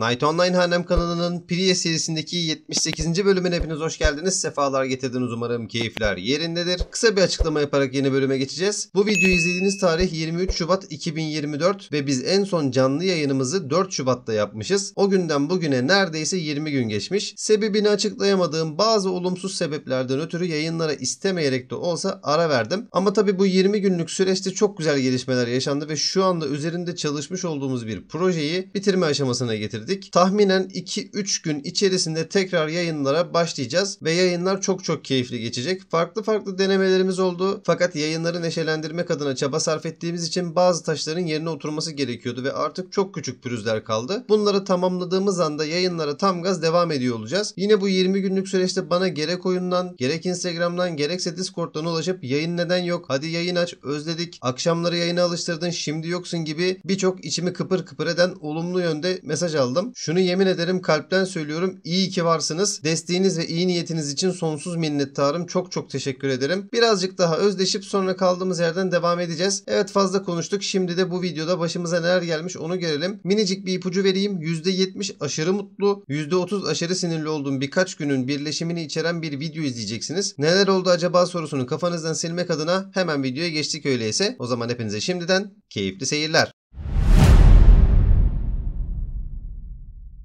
Night Online Hanem kanalının Priye serisindeki 78. bölümüne hepiniz hoş geldiniz. Sefalar getirdiniz umarım keyifler yerindedir. Kısa bir açıklama yaparak yeni bölüme geçeceğiz. Bu videoyu izlediğiniz tarih 23 Şubat 2024 ve biz en son canlı yayınımızı 4 Şubat'ta yapmışız. O günden bugüne neredeyse 20 gün geçmiş. Sebebini açıklayamadığım bazı olumsuz sebeplerden ötürü yayınlara istemeyerek de olsa ara verdim. Ama tabi bu 20 günlük süreçte çok güzel gelişmeler yaşandı ve şu anda üzerinde çalışmış olduğumuz bir projeyi bitirme aşamasına getirdik bitirdik. Tahminen 2-3 gün içerisinde tekrar yayınlara başlayacağız ve yayınlar çok çok keyifli geçecek. Farklı farklı denemelerimiz oldu fakat yayınları neşelendirmek adına çaba sarf ettiğimiz için bazı taşların yerine oturması gerekiyordu ve artık çok küçük pürüzler kaldı. Bunları tamamladığımız anda yayınlara tam gaz devam ediyor olacağız. Yine bu 20 günlük süreçte bana gerek oyundan, gerek Instagram'dan, gerekse Discord'dan ulaşıp yayın neden yok, hadi yayın aç, özledik, akşamları yayına alıştırdın, şimdi yoksun gibi birçok içimi kıpır kıpır eden olumlu yönde mesaj aldım alalım. Şunu yemin ederim kalpten söylüyorum. İyi ki varsınız. Desteğiniz ve iyi niyetiniz için sonsuz minnettarım. Çok çok teşekkür ederim. Birazcık daha özdeşip sonra kaldığımız yerden devam edeceğiz. Evet fazla konuştuk. Şimdi de bu videoda başımıza neler gelmiş onu görelim. Minicik bir ipucu vereyim. %70 aşırı mutlu, %30 aşırı sinirli olduğum birkaç günün birleşimini içeren bir video izleyeceksiniz. Neler oldu acaba sorusunu kafanızdan silmek adına hemen videoya geçtik öyleyse. O zaman hepinize şimdiden keyifli seyirler.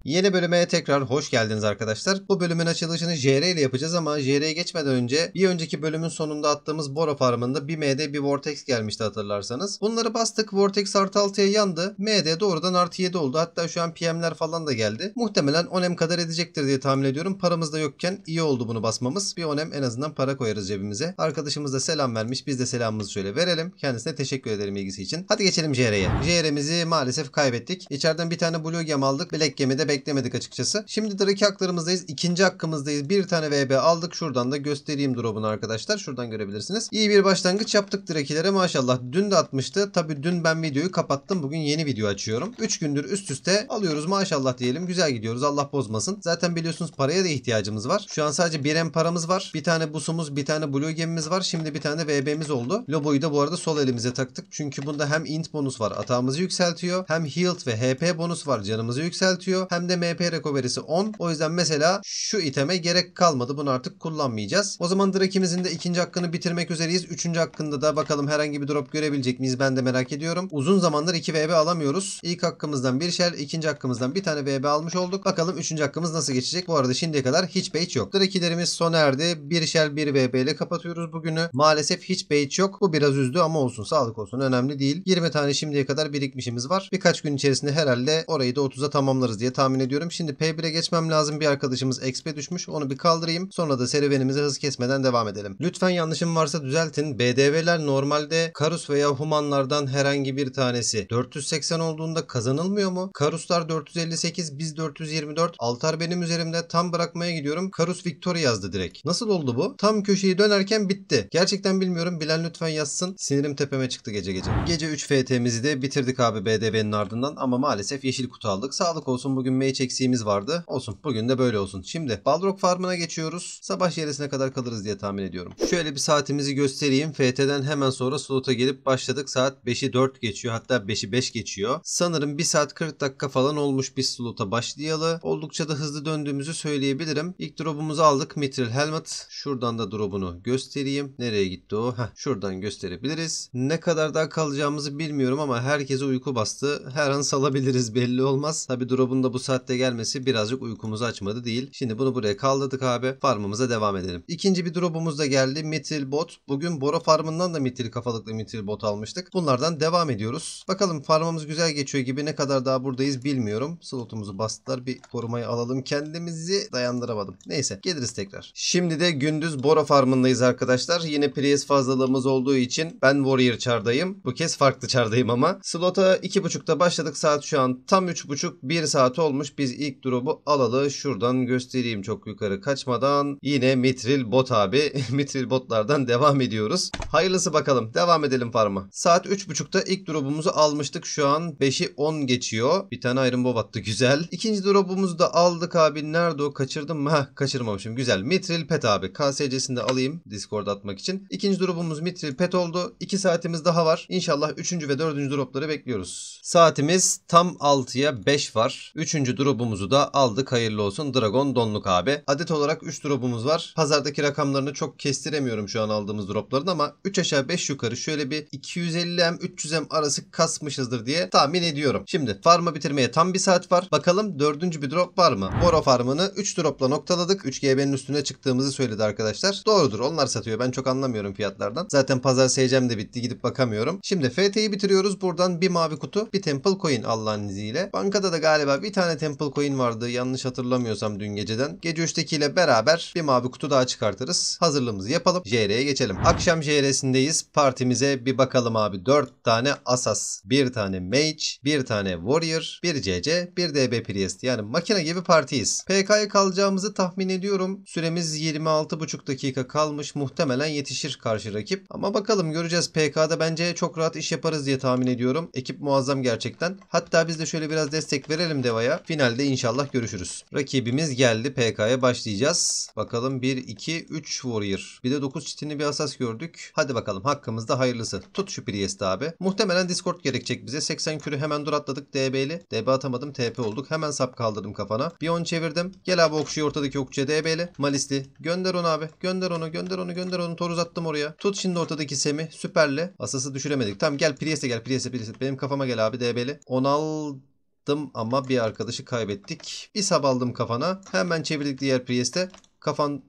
Yeni bölüme tekrar hoş geldiniz arkadaşlar. Bu bölümün açılışını JR ile yapacağız ama JR'ye geçmeden önce bir önceki bölümün sonunda attığımız Bora farmında bir MD bir Vortex gelmişti hatırlarsanız. Bunları bastık Vortex artı 6'ya yandı. MD doğrudan artı 7 oldu. Hatta şu an PM'ler falan da geldi. Muhtemelen 10M kadar edecektir diye tahmin ediyorum. Paramız da yokken iyi oldu bunu basmamız. Bir 10M en azından para koyarız cebimize. Arkadaşımız da selam vermiş. Biz de selamımızı şöyle verelim. Kendisine teşekkür ederim ilgisi için. Hadi geçelim JR'ye. JR'mizi maalesef kaybettik. İçeriden bir tane Blue Gem aldık. Black Gem'i de beklemedik açıkçası. Şimdi draki haklarımızdayız. ikinci hakkımızdayız. Bir tane VB aldık. Şuradan da göstereyim drop'unu arkadaşlar. Şuradan görebilirsiniz. İyi bir başlangıç yaptık drakilere maşallah. Dün de atmıştı. Tabi dün ben videoyu kapattım. Bugün yeni video açıyorum. 3 gündür üst üste alıyoruz maşallah diyelim. Güzel gidiyoruz. Allah bozmasın. Zaten biliyorsunuz paraya da ihtiyacımız var. Şu an sadece 1 M paramız var. Bir tane busumuz, bir tane blue gemimiz var. Şimdi bir tane VB'miz oldu. Lobo'yu da bu arada sol elimize taktık. Çünkü bunda hem int bonus var. Atağımızı yükseltiyor. Hem healed ve HP bonus var. Canımızı yükseltiyor. Hem itemde MP recovery'si 10. O yüzden mesela şu iteme gerek kalmadı. Bunu artık kullanmayacağız. O zaman ikimizin de ikinci hakkını bitirmek üzereyiz. Üçüncü hakkında da bakalım herhangi bir drop görebilecek miyiz? Ben de merak ediyorum. Uzun zamandır 2 VB alamıyoruz. İlk hakkımızdan bir şer, ikinci hakkımızdan bir tane VB almış olduk. Bakalım üçüncü hakkımız nasıl geçecek? Bu arada şimdiye kadar hiç bait yok. Drakilerimiz sona erdi. Bir şer, bir VB ile kapatıyoruz bugünü. Maalesef hiç bait yok. Bu biraz üzdü ama olsun. Sağlık olsun. Önemli değil. 20 tane şimdiye kadar birikmişimiz var. Birkaç gün içerisinde herhalde orayı da 30'a tamamlarız diye tahmin tahmin ediyorum. Şimdi P1'e geçmem lazım. Bir arkadaşımız XP düşmüş. Onu bir kaldırayım. Sonra da serüvenimize hız kesmeden devam edelim. Lütfen yanlışım varsa düzeltin. BDV'ler normalde Karus veya Humanlardan herhangi bir tanesi 480 olduğunda kazanılmıyor mu? Karuslar 458, biz 424. Altar benim üzerimde. Tam bırakmaya gidiyorum. Karus Victory yazdı direkt. Nasıl oldu bu? Tam köşeyi dönerken bitti. Gerçekten bilmiyorum. Bilen lütfen yazsın. Sinirim tepeme çıktı gece gece. Gece 3 FT'mizi de bitirdik abi BDV'nin ardından ama maalesef yeşil kutu aldık. Sağlık olsun bugün meyç eksiğimiz vardı. Olsun. Bugün de böyle olsun. Şimdi Balrog Farm'ına geçiyoruz. Sabah yarısına kadar kalırız diye tahmin ediyorum. Şöyle bir saatimizi göstereyim. FT'den hemen sonra slota gelip başladık. Saat 5'i 4 geçiyor. Hatta 5'i 5 geçiyor. Sanırım 1 saat 40 dakika falan olmuş biz slota başlayalı. Oldukça da hızlı döndüğümüzü söyleyebilirim. İlk drop'umuzu aldık. Mitril Helmet. Şuradan da drop'unu göstereyim. Nereye gitti o? Heh, şuradan gösterebiliriz. Ne kadar daha kalacağımızı bilmiyorum ama herkese uyku bastı. Her an salabiliriz belli olmaz. Tabi drop'un da bu saat saatte gelmesi birazcık uykumuzu açmadı değil. Şimdi bunu buraya kaldırdık abi. Farmımıza devam edelim. İkinci bir drop'umuz da geldi. Mitil bot. Bugün Bora farmından da mitil kafalıklı mitil bot almıştık. Bunlardan devam ediyoruz. Bakalım farmımız güzel geçiyor gibi ne kadar daha buradayız bilmiyorum. Slotumuzu bastılar. Bir korumayı alalım kendimizi. Dayandıramadım. Neyse geliriz tekrar. Şimdi de gündüz Bora farmındayız arkadaşlar. Yine Prius fazlalığımız olduğu için ben Warrior çardayım. Bu kez farklı çardayım ama. Slota 2.30'da başladık. Saat şu an tam 3.30. 1 saat olmuş olmuş. Biz ilk drop'u alalı şuradan göstereyim çok yukarı kaçmadan. Yine Mitril Bot abi. mitril Botlardan devam ediyoruz. Hayırlısı bakalım. Devam edelim farma. Saat 3.30'da ilk drop'umuzu almıştık. Şu an 5'i 10 geçiyor. Bir tane Iron Bob attı. Güzel. İkinci drop'umuzu da aldık abi. Nerede o? Kaçırdım mı? Heh kaçırmamışım. Güzel. Mitril Pet abi. KSC'sini de alayım. Discord atmak için. İkinci drop'umuz Mitril Pet oldu. 2 saatimiz daha var. İnşallah 3. ve 4. drop'ları bekliyoruz. Saatimiz tam 6'ya 5 var. 3. 3. drop'umuzu da aldık hayırlı olsun Dragon Donluk abi. Adet olarak 3 drop'umuz var. Pazardaki rakamlarını çok kestiremiyorum şu an aldığımız dropların ama 3 aşağı 5 yukarı şöyle bir 250M 300M arası kasmışızdır diye tahmin ediyorum. Şimdi farmı bitirmeye tam bir saat var. Bakalım dördüncü bir drop var mı? Moro farmını 3 dropla noktaladık. 3GB'nin üstüne çıktığımızı söyledi arkadaşlar. Doğrudur onlar satıyor. Ben çok anlamıyorum fiyatlardan. Zaten pazar seyircem de bitti gidip bakamıyorum. Şimdi FT'yi bitiriyoruz. Buradan bir mavi kutu bir temple coin Allah'ın izniyle. Bankada da galiba bir tane tane Temple Coin vardı yanlış hatırlamıyorsam dün geceden. Gece 3'tekiyle beraber bir mavi kutu daha çıkartırız. Hazırlığımızı yapalım. JR'ye geçelim. Akşam JR'sindeyiz. Partimize bir bakalım abi. 4 tane Asas, 1 tane Mage, 1 tane Warrior, 1 CC, 1 DB Priest. Yani makine gibi partiyiz. PK'ya kalacağımızı tahmin ediyorum. Süremiz 26,5 dakika kalmış. Muhtemelen yetişir karşı rakip. Ama bakalım göreceğiz. PK'da bence çok rahat iş yaparız diye tahmin ediyorum. Ekip muazzam gerçekten. Hatta biz de şöyle biraz destek verelim Deva'ya. Finalde inşallah görüşürüz. Rakibimiz geldi. PK'ya başlayacağız. Bakalım 1, 2, 3 Warrior. Bir de 9 çitini bir asas gördük. Hadi bakalım hakkımızda hayırlısı. Tut şu Priest'i abi. Muhtemelen Discord gerekecek bize. 80 kürü hemen dur atladık DB'li. DB atamadım TP olduk. Hemen sap kaldırdım kafana. Bir 10 çevirdim. Gel abi okşuyu ortadaki okçuya DB'li. Malisti. Gönder onu abi. Gönder onu. Gönder onu. Gönder onu. Toruz attım oraya. Tut şimdi ortadaki Semi. Süperle. Asası düşüremedik. Tamam gel Priest'e gel. Priest'e Priest'e. Benim kafama gel abi DB'li. 16 attım ama bir arkadaşı kaybettik. Bir sab aldım kafana. Hemen çevirdik diğer Priest'e. Kafan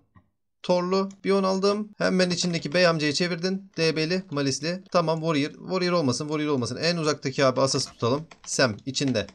Torlu bir on aldım. Hemen içindeki bey amcayı çevirdin. DB'li, Malisli. Tamam Warrior. Warrior olmasın, Warrior olmasın. En uzaktaki abi asası tutalım. Sem içinde.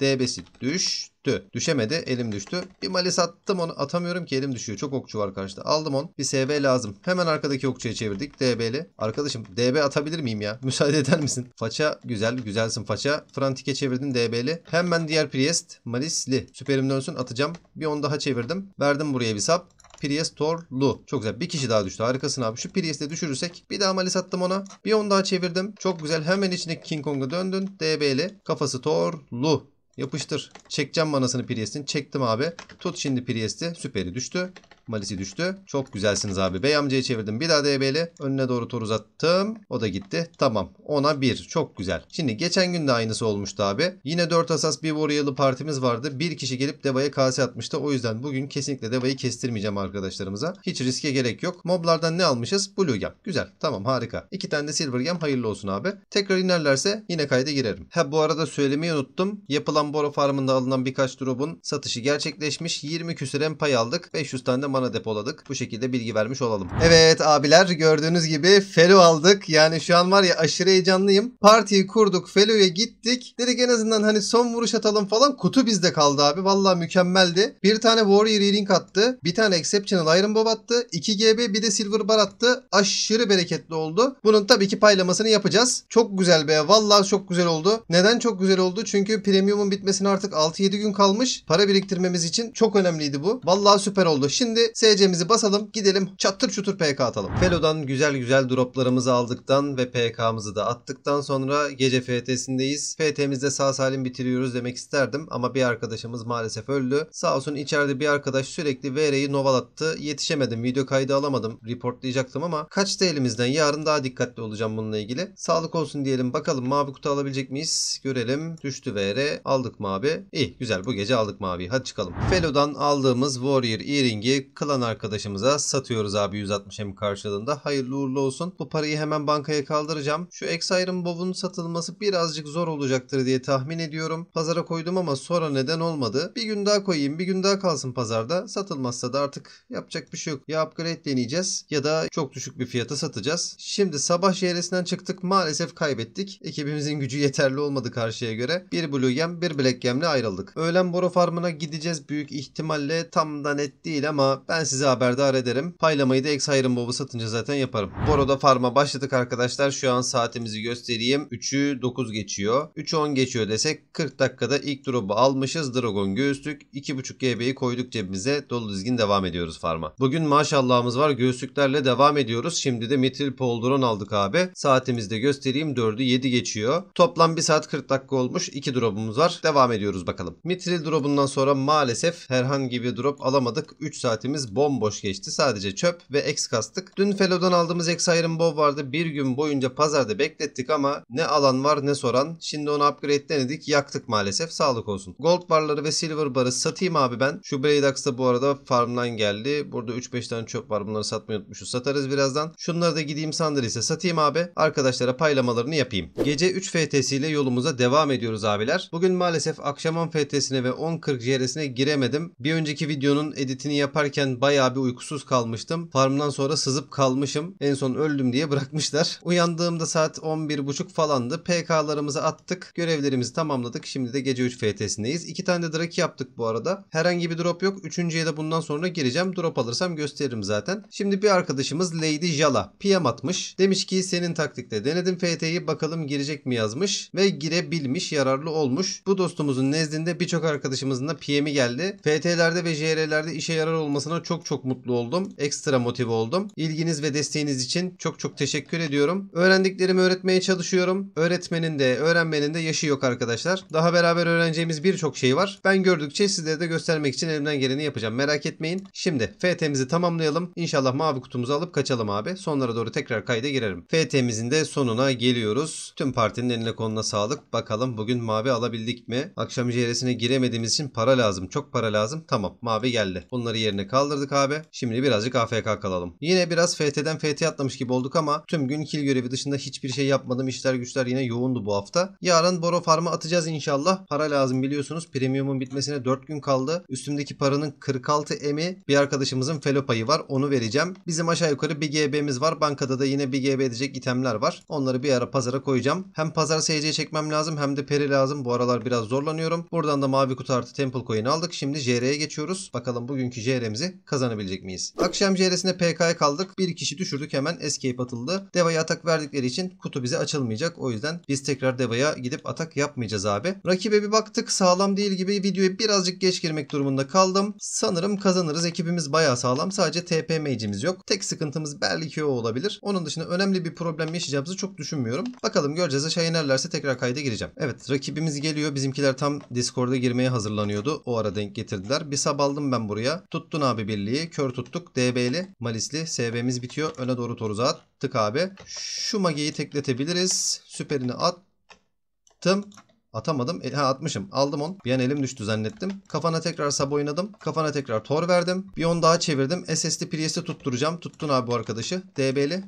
DB'si düş düştü. Düşemedi. Elim düştü. Bir malis attım onu. Atamıyorum ki elim düşüyor. Çok okçu var karşıda. Aldım onu. Bir SB lazım. Hemen arkadaki okçuya çevirdik. DB'li. Arkadaşım DB atabilir miyim ya? Müsaade eder misin? Faça güzel. Güzelsin faça. Frantike çevirdin DB'li. Hemen diğer Priest. Malisli. Süperim dönsün atacağım. Bir onu daha çevirdim. Verdim buraya bir sap. Priest Torlu. Çok güzel. Bir kişi daha düştü. Harikasın abi. Şu Priest'i düşürürsek. Bir daha malis attım ona. Bir onu daha çevirdim. Çok güzel. Hemen içindeki King Kong'a döndün. DB'li. Kafası Torlu. Yapıştır. Çekeceğim manasını Priest'in. Çektim abi. Tut şimdi Priest'i. Süperi düştü. Malisi düştü. Çok güzelsiniz abi. Bey amcaya çevirdim. Bir daha DB'li. Önüne doğru tor uzattım. O da gitti. Tamam. Ona 1. Çok güzel. Şimdi geçen gün de aynısı olmuştu abi. Yine 4 asas bir Warrior'lı partimiz vardı. Bir kişi gelip Deva'ya kase atmıştı. O yüzden bugün kesinlikle Deva'yı kestirmeyeceğim arkadaşlarımıza. Hiç riske gerek yok. Moblardan ne almışız? Blue Gem. Güzel. Tamam harika. İki tane de Silver Gem hayırlı olsun abi. Tekrar inerlerse yine kayda girerim. Ha bu arada söylemeyi unuttum. Yapılan boro Farm'ında alınan birkaç drop'un satışı gerçekleşmiş. 20 küsür pay aldık. 500 tane de bana depoladık. Bu şekilde bilgi vermiş olalım. Evet abiler gördüğünüz gibi Felu aldık. Yani şu an var ya aşırı heyecanlıyım. Partiyi kurduk. Felu'ya gittik. Dedik en azından hani son vuruş atalım falan. Kutu bizde kaldı abi. Valla mükemmeldi. Bir tane Warrior Earring attı. Bir tane Exceptional Iron Bob attı. 2 GB bir de Silver Bar attı. Aşırı bereketli oldu. Bunun tabii ki paylamasını yapacağız. Çok güzel be. Valla çok güzel oldu. Neden çok güzel oldu? Çünkü Premium'un bitmesine artık 6-7 gün kalmış. Para biriktirmemiz için çok önemliydi bu. Valla süper oldu. Şimdi Şimdi SC'mizi basalım gidelim çattır çutur PK atalım. Felo'dan güzel güzel droplarımızı aldıktan ve PK'mızı da attıktan sonra gece FT'sindeyiz. FT'mizde sağ salim bitiriyoruz demek isterdim ama bir arkadaşımız maalesef öldü. Sağ olsun içeride bir arkadaş sürekli VR'yi attı Yetişemedim video kaydı alamadım. Reportlayacaktım ama kaçtı elimizden. Yarın daha dikkatli olacağım bununla ilgili. Sağlık olsun diyelim bakalım mavi kutu alabilecek miyiz? Görelim. Düştü VR. Aldık mavi. İyi güzel bu gece aldık mavi. Hadi çıkalım. Felo'dan aldığımız Warrior Earring'i kılan arkadaşımıza satıyoruz abi 160 hem karşılığında. Hayırlı uğurlu olsun. Bu parayı hemen bankaya kaldıracağım. Şu Exire'ın Bov'un satılması birazcık zor olacaktır diye tahmin ediyorum. Pazara koydum ama sonra neden olmadı. Bir gün daha koyayım bir gün daha kalsın pazarda. Satılmazsa da artık yapacak bir şey yok. Ya upgrade deneyeceğiz ya da çok düşük bir fiyata satacağız. Şimdi sabah şehresinden çıktık maalesef kaybettik. Ekibimizin gücü yeterli olmadı karşıya göre. Bir Blue Gem bir Black Gem'le ayrıldık. Öğlen Boro Farm'ına gideceğiz büyük ihtimalle tam da net değil ama ben sizi haberdar ederim. Paylamayı da X iron Bob'u satınca zaten yaparım. Bu arada farma başladık arkadaşlar. Şu an saatimizi göstereyim. 3'ü 9 geçiyor. 3'ü 10 geçiyor desek 40 dakikada ilk drop'u almışız. Dragon göğüslük. 2.5 GB'yi koyduk cebimize. Dolu dizgin devam ediyoruz farma. Bugün maşallahımız var. Göğüslüklerle devam ediyoruz. Şimdi de Metril Poldron aldık abi. Saatimizde göstereyim. 4'ü 7 geçiyor. Toplam 1 saat 40 dakika olmuş. 2 drop'umuz var. Devam ediyoruz bakalım. Mitril drop'undan sonra maalesef herhangi bir drop alamadık. 3 saatimiz Saatimiz bomboş geçti. Sadece çöp ve X kastık. Dün Felo'dan aldığımız X Iron Bow vardı. Bir gün boyunca pazarda beklettik ama ne alan var ne soran. Şimdi onu upgrade denedik. Yaktık maalesef. Sağlık olsun. Gold barları ve silver barı satayım abi ben. Şu Braydax da bu arada farmdan geldi. Burada 3-5 tane çöp var. Bunları satmayı unutmuşuz. Satarız birazdan. Şunları da gideyim Sandrace'e satayım abi. Arkadaşlara paylamalarını yapayım. Gece 3 FTS ile yolumuza devam ediyoruz abiler. Bugün maalesef akşamın FT'sine ve 10.40 JR'sine giremedim. Bir önceki videonun editini yaparken oynarken bayağı bir uykusuz kalmıştım. Farmdan sonra sızıp kalmışım. En son öldüm diye bırakmışlar. Uyandığımda saat 11.30 falandı. PK'larımızı attık. Görevlerimizi tamamladık. Şimdi de gece 3 FT'sindeyiz. İki tane de draki yaptık bu arada. Herhangi bir drop yok. Üçüncüye de bundan sonra gireceğim. Drop alırsam gösteririm zaten. Şimdi bir arkadaşımız Lady Jala. PM atmış. Demiş ki senin taktikte denedim FT'yi bakalım girecek mi yazmış. Ve girebilmiş yararlı olmuş. Bu dostumuzun nezdinde birçok arkadaşımızın da PM'i geldi. FT'lerde ve JR'lerde işe yarar olması olmasına çok çok mutlu oldum. Ekstra motive oldum. İlginiz ve desteğiniz için çok çok teşekkür ediyorum. Öğrendiklerimi öğretmeye çalışıyorum. Öğretmenin de öğrenmenin de yaşı yok arkadaşlar. Daha beraber öğreneceğimiz birçok şey var. Ben gördükçe sizlere de göstermek için elimden geleni yapacağım. Merak etmeyin. Şimdi FT'mizi tamamlayalım. İnşallah mavi kutumuzu alıp kaçalım abi. Sonlara doğru tekrar kayda girerim. FT'mizin de sonuna geliyoruz. Tüm partinin eline konuna sağlık. Bakalım bugün mavi alabildik mi? Akşam JR'sine giremediğimiz için para lazım. Çok para lazım. Tamam mavi geldi. Bunları yerine kaldırdım kaldırdık abi. Şimdi birazcık AFK kalalım. Yine biraz FT'den FT atlamış gibi olduk ama tüm gün kill görevi dışında hiçbir şey yapmadım. İşler güçler yine yoğundu bu hafta. Yarın Boro Farm'a atacağız inşallah. Para lazım biliyorsunuz. Premium'un bitmesine 4 gün kaldı. Üstümdeki paranın 46 emi bir arkadaşımızın felo payı var. Onu vereceğim. Bizim aşağı yukarı bir GB'miz var. Bankada da yine bir GB edecek itemler var. Onları bir ara pazara koyacağım. Hem pazar SC çekmem lazım hem de peri lazım. Bu aralar biraz zorlanıyorum. Buradan da mavi kutu artı temple coin aldık. Şimdi JR'ye geçiyoruz. Bakalım bugünkü JR'mizi maçımızı kazanabilecek miyiz? Akşam CR'sine PK'ya kaldık. Bir kişi düşürdük hemen escape atıldı. Deva'ya atak verdikleri için kutu bize açılmayacak. O yüzden biz tekrar Deva'ya gidip atak yapmayacağız abi. Rakibe bir baktık sağlam değil gibi videoya birazcık geç girmek durumunda kaldım. Sanırım kazanırız. Ekibimiz baya sağlam. Sadece TP mage'imiz yok. Tek sıkıntımız belki o olabilir. Onun dışında önemli bir problem yaşayacağımızı çok düşünmüyorum. Bakalım göreceğiz. Aşağı inerlerse tekrar kayda gireceğim. Evet rakibimiz geliyor. Bizimkiler tam Discord'a girmeye hazırlanıyordu. O ara denk getirdiler. Bir sab aldım ben buraya. Tuttun abi abi birliği. Kör tuttuk. DB'li, Malisli. SB'miz bitiyor. Öne doğru toruza at, tık abi. Şu magiyi tekletebiliriz. Süperini attım. Atamadım. E, ha atmışım. Aldım on. Bir an elim düştü zannettim. Kafana tekrar sab oynadım. Kafana tekrar tor verdim. Bir on daha çevirdim. SS'li Priest'i tutturacağım. Tuttun abi bu arkadaşı. DB'li.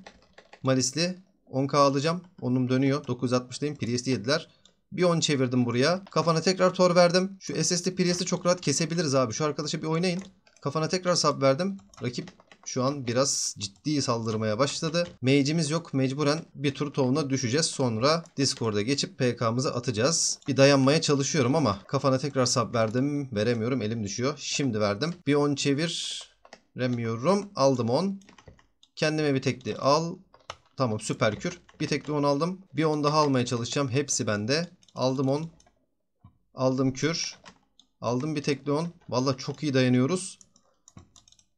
Malisli. 10k alacağım. Onum dönüyor. 960'dayım. Priest'i yediler. Bir 10 çevirdim buraya. Kafana tekrar tor verdim. Şu SSD Priest'i çok rahat kesebiliriz abi. Şu arkadaşa bir oynayın. Kafana tekrar sap verdim. Rakip şu an biraz ciddi saldırmaya başladı. Mage'imiz yok. Mecburen bir tur tovuna düşeceğiz. Sonra Discord'a geçip PK'mızı atacağız. Bir dayanmaya çalışıyorum ama kafana tekrar sap verdim. Veremiyorum. Elim düşüyor. Şimdi verdim. Bir 10 çevir. Remiyorum. Aldım 10. Kendime bir tekli al. Tamam süper kür. Bir tekli 10 aldım. Bir 10 daha almaya çalışacağım. Hepsi bende. Aldım 10. Aldım kür. Aldım bir tekli 10. Valla çok iyi dayanıyoruz.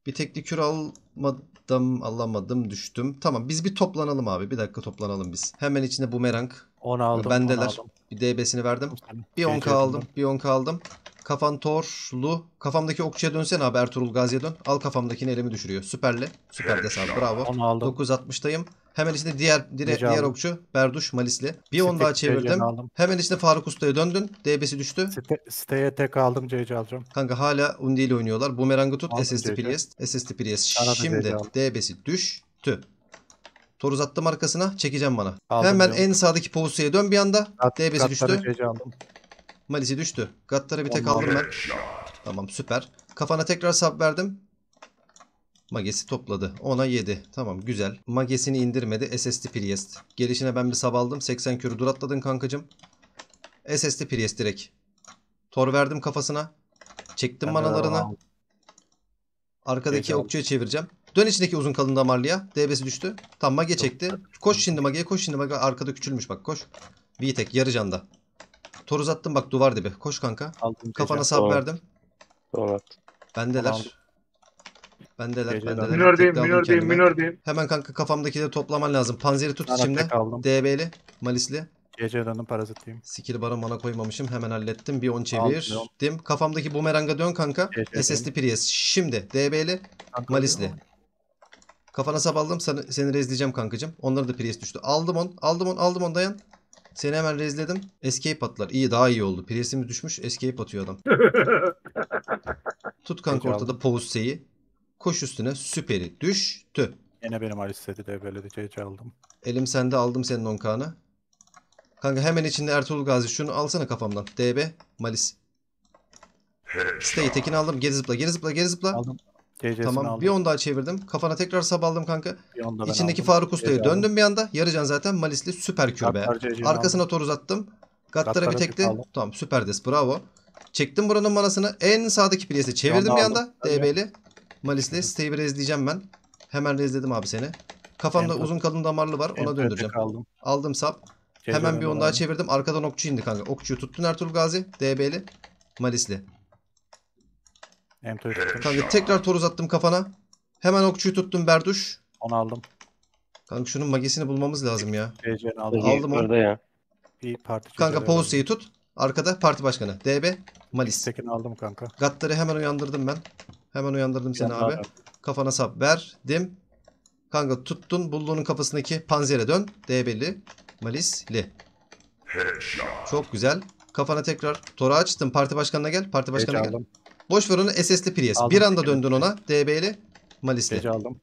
Bir tekli kür almadım, alamadım, düştüm. Tamam biz bir toplanalım abi. Bir dakika toplanalım biz. Hemen içinde bumerang. 10 aldım. Bendeler. 10 Bir DB'sini verdim. Bir 10k aldım. Bir 10k aldım. Kafan torlu. Kafamdaki okçuya dönsene abi Ertuğrul Gazi'ye dön. Al kafamdakini elimi düşürüyor. Süperli. Süper desabi bravo. 10 aldım. 9.60'dayım. Hemen işte diğer dire, diğer okçu Berduş Malisli. Bir onu daha çevirdim. Hemen işte Faruk Usta'ya döndün. DB'si düştü. Site, siteye tek aldım CC alacağım. Kanka hala Undi ile oynuyorlar. Bumerang'ı tut. Aldım SST Priest. SST Priest. Şimdi DB'si düştü. Toruz attım arkasına. Çekeceğim bana. Aldım Hemen canım. en sağdaki pozisyona dön bir anda. Gat, DB'si düştü. Malisi düştü. Gatlara bir tek aldım ben. Tamam süper. Kafana tekrar sap verdim. Magesi topladı. 10'a 7. Tamam güzel. Magesini indirmedi. SSD Priest. Gelişine ben bir sab aldım. 80 kürü duratladın kankacım. SSD Priest direkt. Tor verdim kafasına. Çektim manalarına. Arkadaki okçuya çevireceğim. Dön içindeki uzun kalın damarlıya. DB'si düştü. Tam mage çekti. Koş şimdi mage'ye koş şimdi mage. Arkada küçülmüş bak koş. Bir tek yarı canda. Tor uzattım bak duvar dibi. Koş kanka. Aldım, Kafana sap verdim. Donat. Bendeler. Aldım. Bendeler Gece bendeler. Minör diyeyim, Tekli aldım minör diyeyim, kendime. minör diyeyim. Hemen kanka kafamdaki de toplaman lazım. Panzeri tut içimde. DB'li. Malisli. Gece döndüm parazitiyim. Skill barı mana koymamışım. Hemen hallettim. Bir 10 Aldım. çevirdim. Kafamdaki bumeranga dön kanka. Gece SSD Prius. Şimdi DB'li. Malisli. Kafana sap aldım. seni seni rezleyeceğim kankacım. Onları da Prius düştü. Aldım on. Aldım on. Aldım on. Dayan. Seni hemen rezledim. Escape attılar. İyi daha iyi oldu. Prius'imiz düşmüş. Escape atıyor adam. Tut kanka Peki, ortada Poğuse'yi. Koş üstüne süperi düştü. Yine benim Ariste'de de böyle bir şey çaldım. Elim sende aldım senin onkağını. Kanka hemen içinde Ertuğrul Gazi şunu alsana kafamdan. DB Malis. Stay tekini aldım. Geri zıpla geri zıpla geri zıpla. Aldım. TC'sini tamam aldım. bir on daha çevirdim. Kafana tekrar sabaldım kanka. İçindeki aldım. Faruk ustayı döndüm bir anda. Yarıcan zaten Malisli süper kürbe. Arkasına aldım. tor uzattım. Gattara bir tekli. Tamam süper des bravo. Çektim buranın manasını. En sağdaki priyesi çevirdim bir anda. DB'li. Malisli, siteyi bir rezleyeceğim ben. Hemen rezledim abi seni. Kafamda uzun kalın damarlı var. Ona döndüreceğim. Kaldım. Aldım sap. Çevirmem Hemen bir onu daha çevirdim. Arkadan okçu indi kanka. Okçuyu tuttun Ertuğrul Gazi. DB'li. Malis'li. Kanka tekrar tor uzattım kafana. Hemen okçuyu tuttum Berduş. Onu aldım. Kanka şunun magesini bulmamız lazım ya. aldım. Aldım onu. Orada ya. Bir parti Kanka Pause'yi tut. Arkada parti başkanı. DB. Malis. Tekin aldım kanka. Gatları hemen uyandırdım ben. Hemen uyandırdım seni Yapar. abi. Kafana sap verdim. Kanka tuttun bulduğunun kafasındaki panzere dön. D Debeli. Malisli. Çok güzel. Kafana tekrar tora açtım. Parti başkanına gel. Parti başkanına Peki, gel. Boş ver onu SS'li Prius. Aldım. Bir anda döndün ona. DB'li. Malisli. Peki, aldım.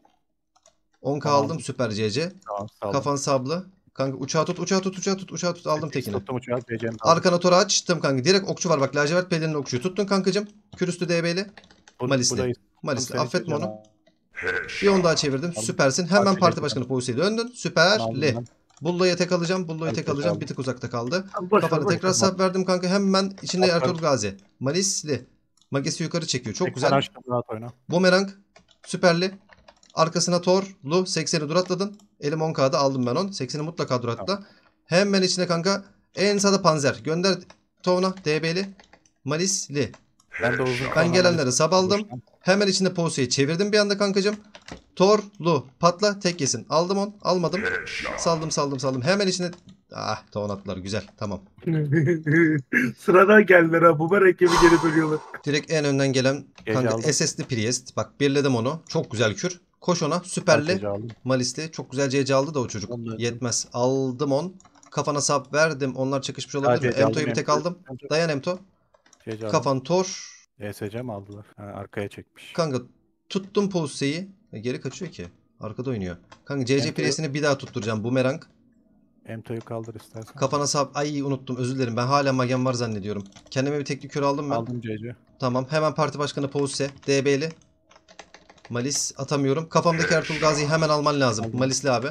10k tamam. aldım süper CC. Tamam, Kafan sablı. Kanka uçağı tut, uçağı tut, uçağı tut, uçağı tut. Aldım tekini. Tuttum uçağı, CC'ni aldım. Arkana tora açtım kanka. Direkt okçu var bak. Lacivert pelinin okçuyu tuttun kankacım. Kürüstü DB'li. Malisli. Malisli. Affetme onu. Bir onu daha çevirdim. Süpersin. Hemen parti başkanı pozisyonu döndün. Süperli. Bullo'ya tek alacağım. Bullo'ya tek alacağım. Bir tık uzakta kaldı. Kafana tekrar sap verdim kanka. Hemen içinde Ertuğrul Gazi. Malisli. Magesi yukarı çekiyor. Çok güzel. Bumerang. Süperli. Arkasına Torlu. 80'i duratladın. Elim 10k'da aldım ben 10. 80'i mutlaka duratla. Hemen içinde kanka en sağda Panzer. Gönder Tovna DB'li. Malisli. Ben de uzun Ben gelenlere sab Hemen içinde Posey'i çevirdim bir anda kankacım. Torlu patla tek yesin. Aldım on. Almadım. Saldım saldım saldım. Hemen içinde. Ah tavan güzel tamam. Sıradan geldiler ha. Bumer ekibi geri dönüyorlar. Direkt en önden gelen Gece kanka aldım. Priest. Bak birledim onu. Çok güzel kür. Koş ona. Süperli. malisti. Çok güzel CC aldı da o çocuk. Ondan- Yetmez. Aldım on. Kafana sap verdim. Onlar çakışmış olabilir mi? Emto'yu bir tek aldım. Dayan Emto. Gece Kafan tor. ESC mi aldılar? Ha, arkaya çekmiş. Kanka tuttum Pouse'yi. E, geri kaçıyor ki. Arkada oynuyor. Kanka CC piresini bir daha tutturacağım. Bumerang. Emto'yu kaldır istersen. Kafana sap. Ay unuttum özür dilerim. Ben hala magem var zannediyorum. Kendime bir teknik aldım ben. Aldım CC. Tamam. Hemen parti başkanı Pause. DB'li. Malis atamıyorum. Kafamdaki Ertuğrul Gazi'yi hemen alman lazım. Malisli abi.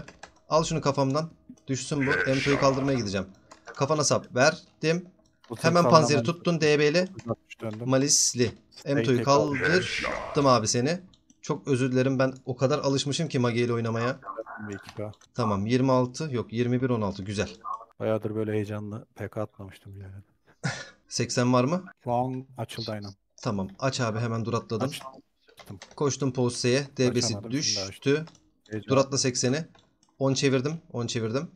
Al şunu kafamdan. Düşsün bu. Emto'yu kaldırmaya gideceğim. Kafana sap. Verdim. Hemen panzeri tuttun DB'li. Malisli. M Emto'yu kaldırdım abi seni. Çok özür dilerim ben o kadar alışmışım ki Magi ile oynamaya. Tamam 26 yok 21 16 güzel. Bayağıdır böyle heyecanlı PK atmamıştım yani. 80 var mı? Şu açıldı aynen. Tamam aç abi hemen duratladım. Açtım. Koştum Posse'ye. DB'si Açamadım, düştü. Duratla 80'i. 10 çevirdim. 10 çevirdim.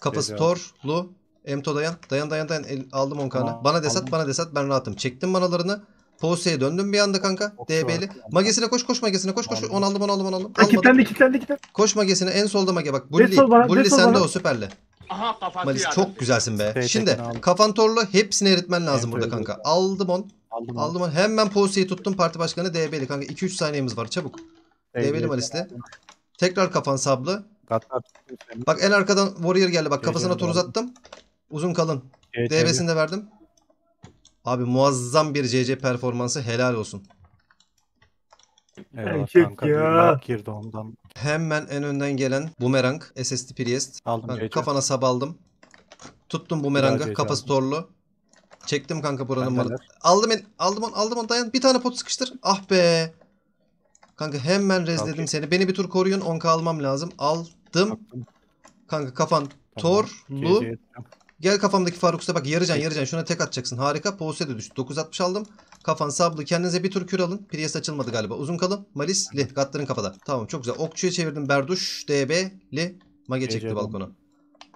Kapısı torlu. Emto dayan. Dayan dayan dayan. El, aldım 10 kana. Bana desat bana desat ben rahatım. Çektim manalarını. Pose'ye döndüm bir anda kanka. DB'li. Magesine koş koş magesine koş koş. On aldım on aldım on aldım. Ha, kitlendi kitlendi kitlendi. Koş magesine en solda mage bak. Bulli, Bulli sende o süperli. Aha kafası Malis ya. çok güzelsin be. Şey, Şimdi kafan torlu hepsini eritmen lazım evet, burada kanka. Aldım on. Aldım, aldım on. Hemen Pose'yi tuttum parti başkanı DB'li kanka. 2-3 saniyemiz var çabuk. DB'li Malis'le. Tekrar kafan sablı. Bak en arkadan Warrior geldi bak kafasına tur uzattım. Uzun kalın. Evet, DB'sini de verdim. Abi muazzam bir CC performansı helal olsun. Eyvallah Erkek kanka. ya. girdi ondan. Hemen en önden gelen bumerang SSD Priest. Aldım Ben CC. kafana sabaldım. Tuttum bumerangı. Güzel CC torlu. Çektim kanka buranın malı. Aldım en, aldım on, aldım on dayan. Bir tane pot sıkıştır. Ah be. Kanka hemen rezledim Okey. seni. Beni bir tur koruyun. 10k almam lazım. Aldım. Baktım. Kanka kafan Tamam. torlu. CC Gel kafamdaki Faruk bak yarıcan yarıcan şuna tek atacaksın. Harika Pose de düştü. 960 aldım. Kafan sablı kendinize bir tur kür alın. Priyas açılmadı galiba. Uzun kalın. Malis li. Gatların kafada. Tamam çok güzel. Okçuya çevirdim Berduş. DB li. Mage çekti balkona.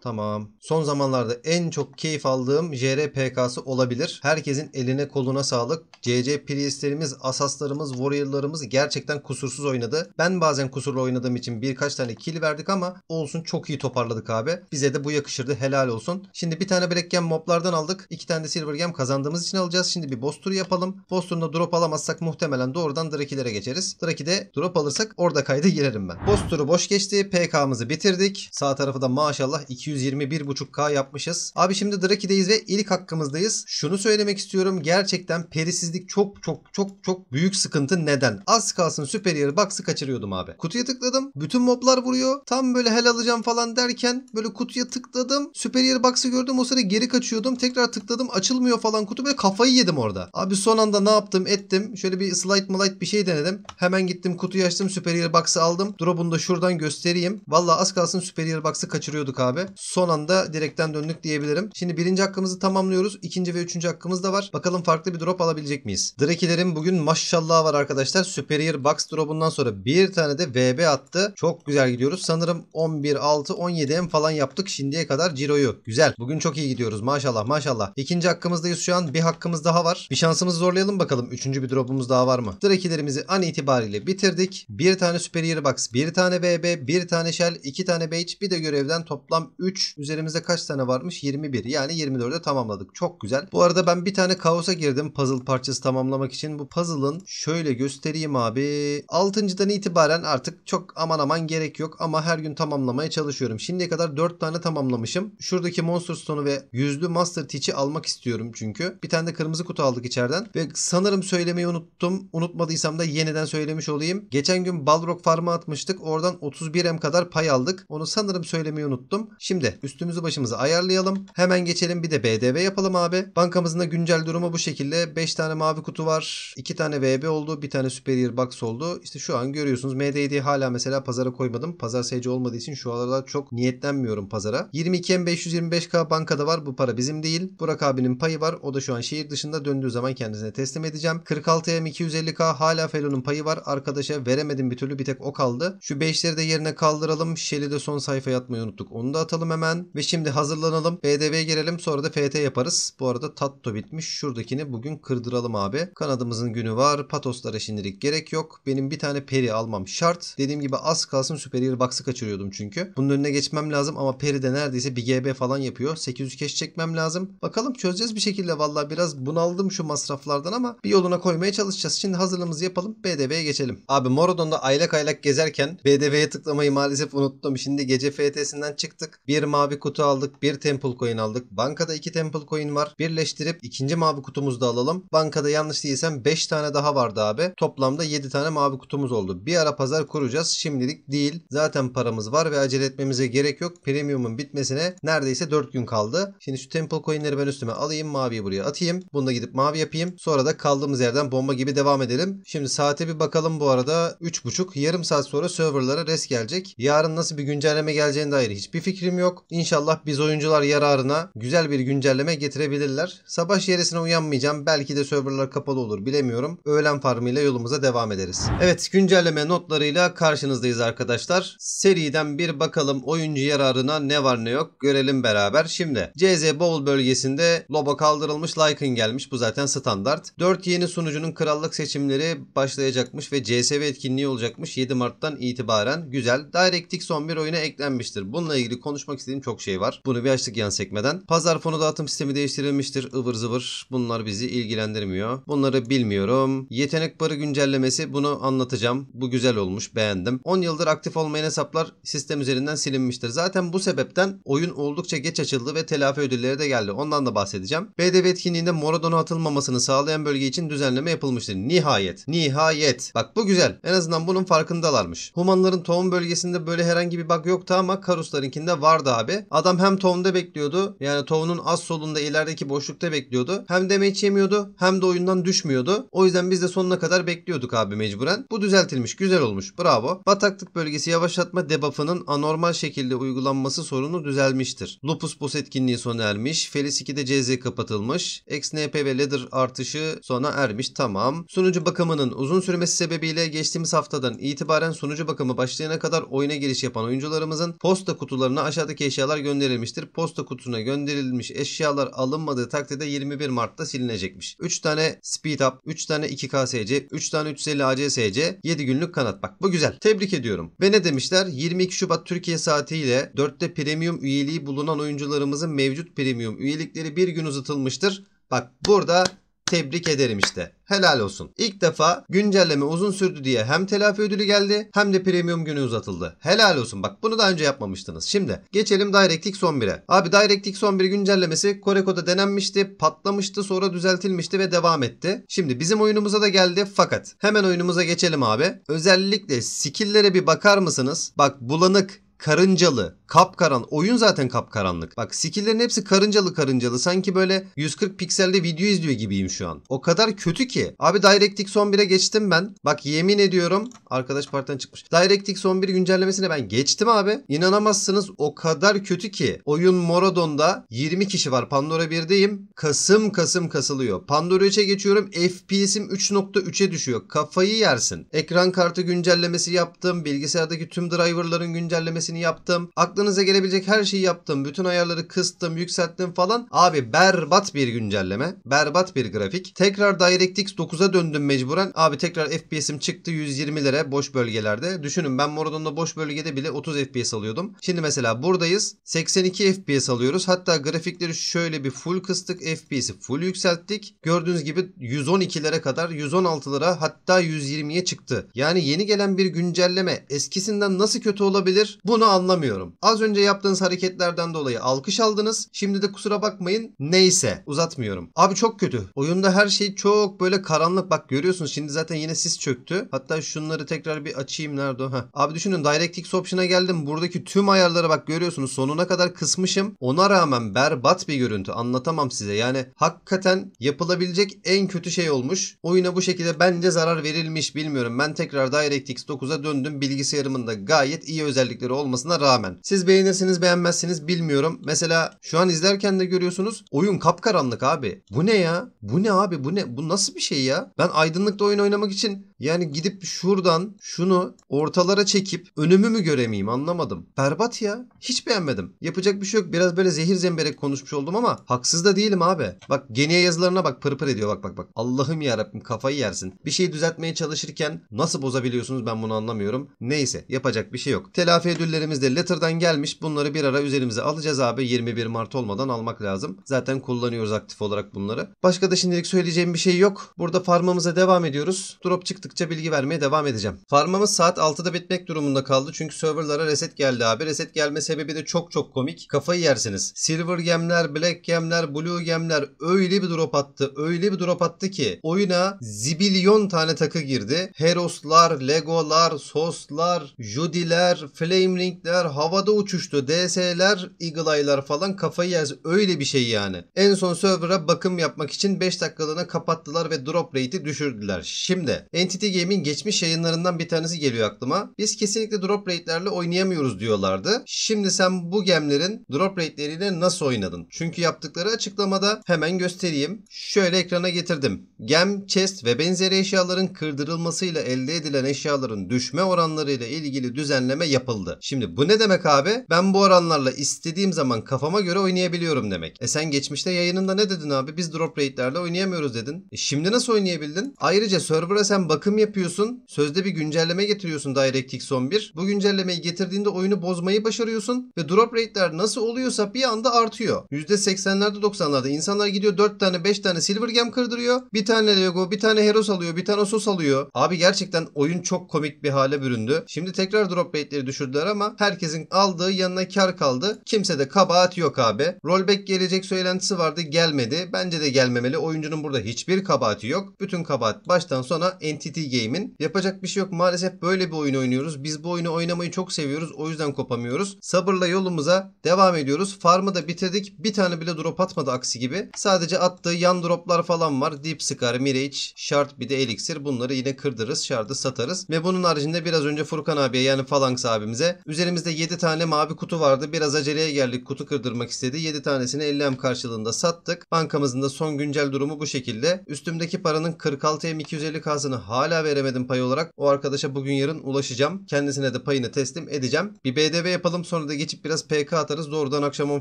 Tamam. Son zamanlarda en çok keyif aldığım JR PK'sı olabilir. Herkesin eline koluna sağlık. CC Priestlerimiz, Asaslarımız, Warrior'larımız gerçekten kusursuz oynadı. Ben bazen kusurlu oynadığım için birkaç tane kill verdik ama olsun çok iyi toparladık abi. Bize de bu yakışırdı helal olsun. Şimdi bir tane Black Gem moblardan aldık. İki tane de Silver Gem kazandığımız için alacağız. Şimdi bir boss tur yapalım. Boss turunda drop alamazsak muhtemelen doğrudan Draki'lere geçeriz. Draki'de drop alırsak orada kayda girerim ben. Boss turu boş geçti. PK'mızı bitirdik. Sağ tarafı da maşallah 200 221.5K yapmışız. Abi şimdi Draki'deyiz ve ilk hakkımızdayız. Şunu söylemek istiyorum. Gerçekten perisizlik çok çok çok çok büyük sıkıntı. Neden? Az kalsın süper yarı box'ı kaçırıyordum abi. Kutuya tıkladım. Bütün moblar vuruyor. Tam böyle hel alacağım falan derken böyle kutuya tıkladım. Süper yarı box'ı gördüm. O sıra geri kaçıyordum. Tekrar tıkladım. Açılmıyor falan kutu. Böyle kafayı yedim orada. Abi son anda ne yaptım ettim. Şöyle bir slide malite bir şey denedim. Hemen gittim kutuyu açtım. Süper yarı box'ı aldım. Drop'unu da şuradan göstereyim. Valla az kalsın süper yarı box'ı kaçırıyorduk abi son anda direkten döndük diyebilirim. Şimdi birinci hakkımızı tamamlıyoruz. İkinci ve üçüncü hakkımız da var. Bakalım farklı bir drop alabilecek miyiz? Drakilerin bugün maşallah var arkadaşlar. Superior Box drop'undan sonra bir tane de VB attı. Çok güzel gidiyoruz. Sanırım 11, 6, 17 M falan yaptık şimdiye kadar Ciro'yu. Güzel. Bugün çok iyi gidiyoruz. Maşallah maşallah. İkinci hakkımızdayız şu an. Bir hakkımız daha var. Bir şansımızı zorlayalım bakalım. Üçüncü bir drop'umuz daha var mı? Drakilerimizi an itibariyle bitirdik. Bir tane Superior Box, bir tane VB, bir tane Shell, iki tane Beige, bir de görevden toplam 3 3. Üzerimizde kaç tane varmış? 21. Yani 24'e tamamladık. Çok güzel. Bu arada ben bir tane kaosa girdim puzzle parçası tamamlamak için. Bu puzzle'ın şöyle göstereyim abi. 6.dan itibaren artık çok aman aman gerek yok ama her gün tamamlamaya çalışıyorum. Şimdiye kadar 4 tane tamamlamışım. Şuradaki Monster Stone'u ve yüzlü Master Teach'i almak istiyorum çünkü. Bir tane de kırmızı kutu aldık içeriden ve sanırım söylemeyi unuttum. Unutmadıysam da yeniden söylemiş olayım. Geçen gün Balrog Farm'a atmıştık. Oradan 31M kadar pay aldık. Onu sanırım söylemeyi unuttum. Şimdi Şimdi üstümüzü başımızı ayarlayalım. Hemen geçelim bir de BDV yapalım abi. Bankamızın da güncel durumu bu şekilde. 5 tane mavi kutu var. 2 tane VB oldu. Bir tane Superior Box oldu. İşte şu an görüyorsunuz. MDD hala mesela pazara koymadım. Pazar seyirci olmadığı için şu aralar çok niyetlenmiyorum pazara. 22.525 k bankada var. Bu para bizim değil. Burak abinin payı var. O da şu an şehir dışında döndüğü zaman kendisine teslim edeceğim. 46.250 k hala Felon'un payı var. Arkadaşa veremedim bir türlü. Bir tek o kaldı. Şu 5'leri de yerine kaldıralım. Şeli de son sayfaya atmayı unuttuk. Onu da atalım açalım hemen ve şimdi hazırlanalım. BDV'ye girelim sonra da FT yaparız. Bu arada tatto bitmiş. Şuradakini bugün kırdıralım abi. Kanadımızın günü var. Patoslara şimdilik gerek yok. Benim bir tane peri almam şart. Dediğim gibi az kalsın Superior Box'ı kaçırıyordum çünkü. Bunun önüne geçmem lazım ama peri de neredeyse bir GB falan yapıyor. 800 keş çekmem lazım. Bakalım çözeceğiz bir şekilde valla biraz bunaldım şu masraflardan ama bir yoluna koymaya çalışacağız. Şimdi hazırlığımızı yapalım. BDV'ye geçelim. Abi Morodon'da aylak aylak gezerken BDV'ye tıklamayı maalesef unuttum. Şimdi gece FT'sinden çıktık. Bir mavi kutu aldık. Bir temple coin aldık. Bankada iki temple coin var. Birleştirip ikinci mavi kutumuzu da alalım. Bankada yanlış değilsem 5 tane daha vardı abi. Toplamda 7 tane mavi kutumuz oldu. Bir ara pazar kuracağız. Şimdilik değil. Zaten paramız var ve acele etmemize gerek yok. Premium'un bitmesine neredeyse 4 gün kaldı. Şimdi şu temple coinleri ben üstüme alayım. Maviyi buraya atayım. Bunu da gidip mavi yapayım. Sonra da kaldığımız yerden bomba gibi devam edelim. Şimdi saate bir bakalım bu arada. 3.30 yarım saat sonra serverlara res gelecek. Yarın nasıl bir güncelleme geleceğine dair hiçbir fikrim yok yok. İnşallah biz oyuncular yararına güzel bir güncelleme getirebilirler. Sabah yerisine uyanmayacağım. Belki de serverlar kapalı olur bilemiyorum. Öğlen farmıyla yolumuza devam ederiz. Evet güncelleme notlarıyla karşınızdayız arkadaşlar. Seriden bir bakalım oyuncu yararına ne var ne yok görelim beraber. Şimdi CZ Bowl bölgesinde Loba kaldırılmış Lycan gelmiş. Bu zaten standart. 4 yeni sunucunun krallık seçimleri başlayacakmış ve CSV etkinliği olacakmış 7 Mart'tan itibaren. Güzel. DirectX 11 oyuna eklenmiştir. Bununla ilgili konuşma konuşmak istediğim çok şey var. Bunu bir açtık yan sekmeden. Pazar fonu dağıtım sistemi değiştirilmiştir. ıvır zıvır. Bunlar bizi ilgilendirmiyor. Bunları bilmiyorum. Yetenek barı güncellemesi bunu anlatacağım. Bu güzel olmuş. Beğendim. 10 yıldır aktif olmayan hesaplar sistem üzerinden silinmiştir. Zaten bu sebepten oyun oldukça geç açıldı ve telafi ödülleri de geldi. Ondan da bahsedeceğim. BDV etkinliğinde Moradon'a atılmamasını sağlayan bölge için düzenleme yapılmıştır. Nihayet. Nihayet. Bak bu güzel. En azından bunun farkındalarmış. Humanların tohum bölgesinde böyle herhangi bir bug yoktu ama Karuslarınkinde vardı vardı abi. Adam hem Tov'da bekliyordu. Yani Tov'un az solunda ilerideki boşlukta bekliyordu. Hem damage yemiyordu hem de oyundan düşmüyordu. O yüzden biz de sonuna kadar bekliyorduk abi mecburen. Bu düzeltilmiş. Güzel olmuş. Bravo. Bataklık bölgesi yavaşlatma debuff'ının anormal şekilde uygulanması sorunu düzelmiştir. Lupus boss etkinliği sona ermiş. Felis 2'de CZ kapatılmış. XNP ve Leather artışı sona ermiş. Tamam. Sunucu bakımının uzun sürmesi sebebiyle geçtiğimiz haftadan itibaren sunucu bakımı başlayana kadar oyuna giriş yapan oyuncularımızın posta kutularına aşağıdaki yukarıdaki eşyalar gönderilmiştir. Posta kutusuna gönderilmiş eşyalar alınmadığı takdirde 21 Mart'ta silinecekmiş. 3 tane Speed Up, 3 tane 2KSC, k 3 tane 350 ACSC, 7 günlük kanat. Bak bu güzel. Tebrik ediyorum. Ve ne demişler? 22 Şubat Türkiye saatiyle 4'te premium üyeliği bulunan oyuncularımızın mevcut premium üyelikleri bir gün uzatılmıştır. Bak burada tebrik ederim işte. Helal olsun. İlk defa güncelleme uzun sürdü diye hem telafi ödülü geldi hem de premium günü uzatıldı. Helal olsun. Bak bunu daha önce yapmamıştınız. Şimdi geçelim DirectX 11'e. Abi DirectX 11 güncellemesi Korekoda denenmişti, patlamıştı, sonra düzeltilmişti ve devam etti. Şimdi bizim oyunumuza da geldi fakat hemen oyunumuza geçelim abi. Özellikle skill'lere bir bakar mısınız? Bak bulanık, karıncalı, kapkaran. Oyun zaten kapkaranlık. Bak skill'lerin hepsi karıncalı karıncalı. Sanki böyle 140 pikselde video izliyor gibiyim şu an. O kadar kötü ki. Abi DirectX 11'e geçtim ben. Bak yemin ediyorum. Arkadaş partiden çıkmış. DirectX 11 güncellemesine ben geçtim abi. İnanamazsınız o kadar kötü ki. Oyun Moradon'da 20 kişi var. Pandora 1'deyim. Kasım kasım kasılıyor. Pandora 3'e geçiyorum. FPS'im 3.3'e düşüyor. Kafayı yersin. Ekran kartı güncellemesi yaptım. Bilgisayardaki tüm driverların güncellemesi hepsini yaptım. Aklınıza gelebilecek her şeyi yaptım. Bütün ayarları kıstım, yükselttim falan. Abi berbat bir güncelleme. Berbat bir grafik. Tekrar DirectX 9'a döndüm mecburen. Abi tekrar FPS'im çıktı 120 120'lere boş bölgelerde. Düşünün ben Moradon'da boş bölgede bile 30 FPS alıyordum. Şimdi mesela buradayız. 82 FPS alıyoruz. Hatta grafikleri şöyle bir full kıstık. FPS'i full yükselttik. Gördüğünüz gibi 112'lere kadar 116'lara hatta 120'ye çıktı. Yani yeni gelen bir güncelleme eskisinden nasıl kötü olabilir? Bunu bunu anlamıyorum. Az önce yaptığınız hareketlerden dolayı alkış aldınız. Şimdi de kusura bakmayın neyse uzatmıyorum. Abi çok kötü. Oyunda her şey çok böyle karanlık. Bak görüyorsunuz şimdi zaten yine sis çöktü. Hatta şunları tekrar bir açayım nerede o? Heh. Abi düşünün DirectX option'a geldim. Buradaki tüm ayarlara bak görüyorsunuz sonuna kadar kısmışım. Ona rağmen berbat bir görüntü anlatamam size. Yani hakikaten yapılabilecek en kötü şey olmuş. Oyuna bu şekilde bence zarar verilmiş bilmiyorum. Ben tekrar DirectX 9'a döndüm. Bilgisayarımın da gayet iyi özellikleri olmuş olmasına rağmen. Siz beğenirsiniz beğenmezsiniz bilmiyorum. Mesela şu an izlerken de görüyorsunuz oyun kapkaranlık abi. Bu ne ya? Bu ne abi? Bu ne? Bu nasıl bir şey ya? Ben aydınlıkta oyun oynamak için yani gidip şuradan şunu ortalara çekip önümü mü göremeyeyim anlamadım. Berbat ya. Hiç beğenmedim. Yapacak bir şey yok. Biraz böyle zehir zemberek konuşmuş oldum ama haksız da değilim abi. Bak geniye yazılarına bak pırpır pır ediyor bak bak bak. Allah'ım yarabbim kafayı yersin. Bir şeyi düzeltmeye çalışırken nasıl bozabiliyorsunuz ben bunu anlamıyorum. Neyse yapacak bir şey yok. Telafi ödüllerimiz de letter'dan gelmiş. Bunları bir ara üzerimize alacağız abi. 21 Mart olmadan almak lazım. Zaten kullanıyoruz aktif olarak bunları. Başka da şimdilik söyleyeceğim bir şey yok. Burada farmamıza devam ediyoruz. Drop çıktık Arttıkça bilgi vermeye devam edeceğim. Farmamız saat 6'da bitmek durumunda kaldı. Çünkü serverlara reset geldi abi. Reset gelme sebebi de çok çok komik. Kafayı yersiniz. Silver gemler, black gemler, blue gemler öyle bir drop attı. Öyle bir drop attı ki oyuna zibilyon tane takı girdi. Heroslar, Legolar, Soslar, Judiler, Flamelingler havada uçuştu. DS'ler, Eagle Eye'lar falan kafayı yersin. Öyle bir şey yani. En son server'a bakım yapmak için 5 dakikalığına kapattılar ve drop rate'i düşürdüler. Şimdi Entity City Game'in geçmiş yayınlarından bir tanesi geliyor aklıma. Biz kesinlikle drop rate'lerle oynayamıyoruz diyorlardı. Şimdi sen bu gemlerin drop rate'leriyle nasıl oynadın? Çünkü yaptıkları açıklamada hemen göstereyim. Şöyle ekrana getirdim. Gem, chest ve benzeri eşyaların kırdırılmasıyla elde edilen eşyaların düşme oranlarıyla ilgili düzenleme yapıldı. Şimdi bu ne demek abi? Ben bu oranlarla istediğim zaman kafama göre oynayabiliyorum demek. E sen geçmişte yayınında ne dedin abi? Biz drop rate'lerle oynayamıyoruz dedin. E şimdi nasıl oynayabildin? Ayrıca server'a sen bakın bakım yapıyorsun. Sözde bir güncelleme getiriyorsun DirectX 11. Bu güncellemeyi getirdiğinde oyunu bozmayı başarıyorsun ve drop rate'ler nasıl oluyorsa bir anda artıyor. %80'lerde 90'larda insanlar gidiyor 4 tane 5 tane silver gem kırdırıyor. Bir tane Lego, bir tane Heros alıyor, bir tane Sos alıyor. Abi gerçekten oyun çok komik bir hale büründü. Şimdi tekrar drop rate'leri düşürdüler ama herkesin aldığı yanına kar kaldı. Kimse de kabahat yok abi. Rollback gelecek söylentisi vardı gelmedi. Bence de gelmemeli. Oyuncunun burada hiçbir kabahati yok. Bütün kabahat baştan sona entity City Game'in. Yapacak bir şey yok maalesef böyle bir oyun oynuyoruz. Biz bu oyunu oynamayı çok seviyoruz o yüzden kopamıyoruz. Sabırla yolumuza devam ediyoruz. Farmı da bitirdik. Bir tane bile drop atmadı aksi gibi. Sadece attığı yan droplar falan var. Deep Scar, Mirage, Shard bir de Elixir. Bunları yine kırdırız. Shard'ı satarız. Ve bunun haricinde biraz önce Furkan abiye yani Phalanx abimize üzerimizde 7 tane mavi kutu vardı. Biraz aceleye geldik. Kutu kırdırmak istedi. 7 tanesini 50 M karşılığında sattık. Bankamızın da son güncel durumu bu şekilde. Üstümdeki paranın 46 M250K'sını hala hala veremedim pay olarak. O arkadaşa bugün yarın ulaşacağım. Kendisine de payını teslim edeceğim. Bir BDV yapalım sonra da geçip biraz PK atarız. Doğrudan akşam 10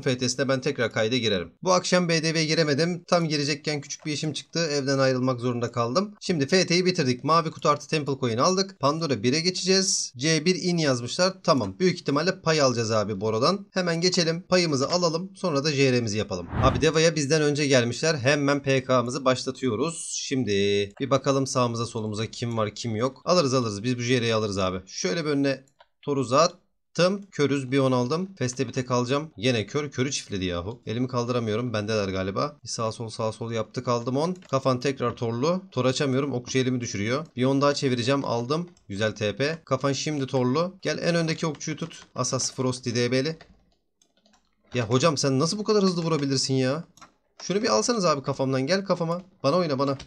FT'sine ben tekrar kayda girerim. Bu akşam BDV'ye giremedim. Tam girecekken küçük bir işim çıktı. Evden ayrılmak zorunda kaldım. Şimdi FT'yi bitirdik. Mavi kutu artı Temple Coin aldık. Pandora 1'e geçeceğiz. C1 in yazmışlar. Tamam. Büyük ihtimalle pay alacağız abi boradan. Hemen geçelim. Payımızı alalım. Sonra da JR'mizi yapalım. Abi Deva'ya bizden önce gelmişler. Hemen PK'mızı başlatıyoruz. Şimdi bir bakalım sağımıza solumuza kim var kim yok. Alırız alırız. Biz bu JR'yi alırız abi. Şöyle bir önüne toruza attım. Körüz bir on aldım. Feste bir tek alacağım. Yine kör. Körü çiftledi yahu. Elimi kaldıramıyorum. Bendeler galiba. sağ sol sağ sol yaptık aldım on. Kafan tekrar torlu. Tor açamıyorum. Okçu elimi düşürüyor. Bir on daha çevireceğim. Aldım. Güzel TP. Kafan şimdi torlu. Gel en öndeki okçuyu tut. Asas Frosty DB'li. Ya hocam sen nasıl bu kadar hızlı vurabilirsin ya? Şunu bir alsanız abi kafamdan. Gel kafama. Bana oyna bana.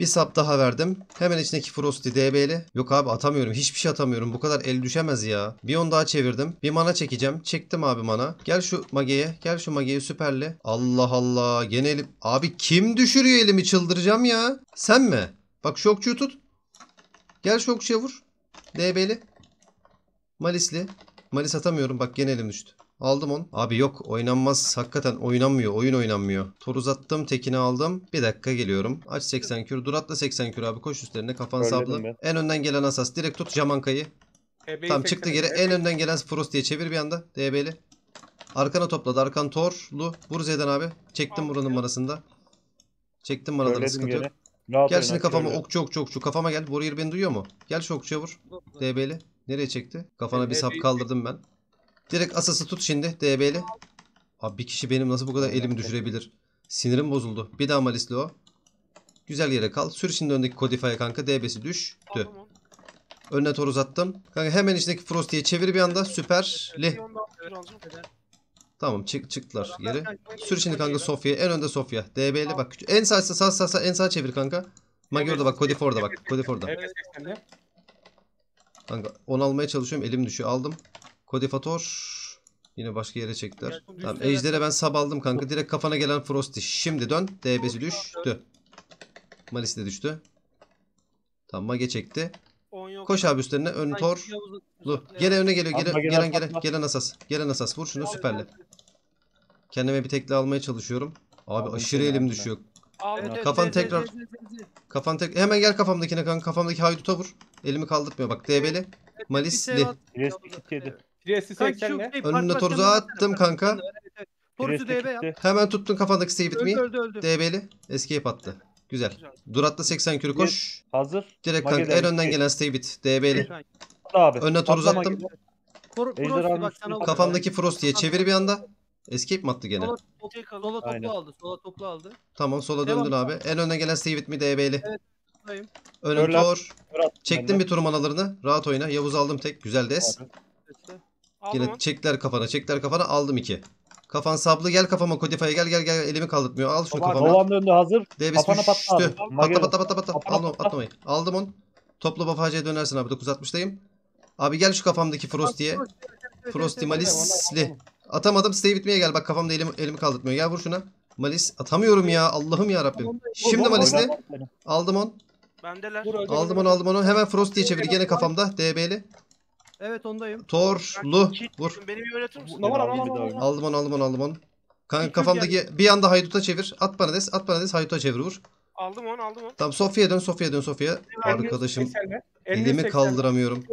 Bir sap daha verdim. Hemen içindeki Frosty DB'li. Yok abi atamıyorum. Hiçbir şey atamıyorum. Bu kadar el düşemez ya. Bir on daha çevirdim. Bir mana çekeceğim. Çektim abi mana. Gel şu mageye. Gel şu mageye süperli. Allah Allah. Gene elim. Abi kim düşürüyor elimi çıldıracağım ya. Sen mi? Bak şu tut. Gel şu vur. DB'li. Malisli. Malis atamıyorum. Bak gene elim düştü. Aldım onu. Abi yok oynanmaz. Hakikaten oynanmıyor. Oyun oynanmıyor. Tor uzattım. Tekini aldım. Bir dakika geliyorum. Aç 80 kür. Dur atla 80 kür abi. Koş üstlerine. Kafan sablı. En önden gelen asas. Direkt tut Jamanka'yı. Ebe'yi Tam çıktı geri. En önden gelen Frost diye çevir bir anda. DB'li. Arkana topladı. Arkan Torlu. Vur Zeydan abi. Çektim buranın arasında. Çektim manalarını Söyledim sıkıntı yok. gene. Gel şimdi kafama okçu okçu okçu. Kafama gel. Warrior beni duyuyor mu? Gel şu okçuya vur. DB'li. Nereye çekti? Kafana bir e sap kaldırdım ben. Direkt asası tut şimdi DB'li. Abi bir kişi benim nasıl bu kadar elimi düşürebilir? Sinirim bozuldu. Bir daha malisli o. Güzel yere kal. Sür şimdi öndeki Codify'a kanka. DB'si düştü. Önüne tor uzattım. Kanka hemen içindeki Frosty'ye çevir bir anda. süper li. Tamam çık çıktılar yeri. Sür şimdi kanka Sofya. En önde Sofya. DB'li bak. En sağ sağ sağ sağ en sağ çevir kanka. Magi orada bak. Codif orada bak. Codif orada. Kanka onu almaya çalışıyorum. Elim düşüyor. Aldım. Kodifator Yine başka yere çektiler. Tamam Ejder'e ben sab aldım kanka. Direkt kafana gelen Frosty. Şimdi dön. DB'si düştü. Malis de düştü. Tamam Mage çekti. Koş abi üstlerine. Ön torlu. Gele öne geliyor. Gele, gelen gelen. Gelen asas. Gelen asas. Vur şunu süperle. Kendime bir tekli almaya çalışıyorum. Abi aşırı elim düşüyor. Kafan tekrar. Kafan tek. Hemen gel kafamdakine kanka. Kafamdaki hayduta vur. Elimi kaldırtmıyor. Bak DB'li. Malisli. Diresi şey Kanka şu 80'le. Önüne başkanı- attım kanka. Torzu DB yap. Hemen tuttun kafandaki save it me. Öldü öldü DB'li. Escape attı. Güzel. Güzel. Duratla 80 kürü koş. Hazır. Direkt kanka en önden gelen stay bit. DB'li. abi. Önüne tor attım. uzattım. Mageden. Kor- Kafamdaki Frosty'ye çevir bir anda. Escape mi attı gene? Sola, toplu aldı. Sola toplu aldı. Tamam sola Devam. döndün abi. En önden gelen save it mi DB'li. Buradayım. Önüm Körler. tor. Dur attım ben de. Çektim bir turmanalarını. Rahat oyna. Yavuz aldım tek. Güzel des. Abi. Sesle. Yine çekler kafana çekler kafana aldım iki. Kafan sablı gel kafama Kodifa'ya gel gel gel elimi kaldırtmıyor. Al şunu kafama. Dolan döndü hazır. Debis Kafana patla Patla patla patla patla. Al onu atlamayı. Aldım onu. Topla bafacıya dönersin abi 960'dayım. Abi gel şu kafamdaki Frosty'ye. Frosty Malisli. Atamadım. Stay bitmeye gel. Bak kafamda elimi, elimi kaldırtmıyor. Gel vur şuna. Malis atamıyorum ya. Allah'ım ya Rabbim. Şimdi Malisli. Aldım onu. Bendeler. Aldım onu aldım onu. Hemen Frosty'ye çevir. Gene kafamda. DB'li. Evet ondayım. Torlu vur. Beni bir öğretir misin? Aman aman aman. Aldım onu aldım onu aldım onu. Kanka kafamdaki bir anda hayduta çevir. At bana des at bana des hayduta çevir vur. Aldım onu aldım onu. Tamam sofya dön sofya dön sofya. Arkadaşım elimi kaldıramıyorum.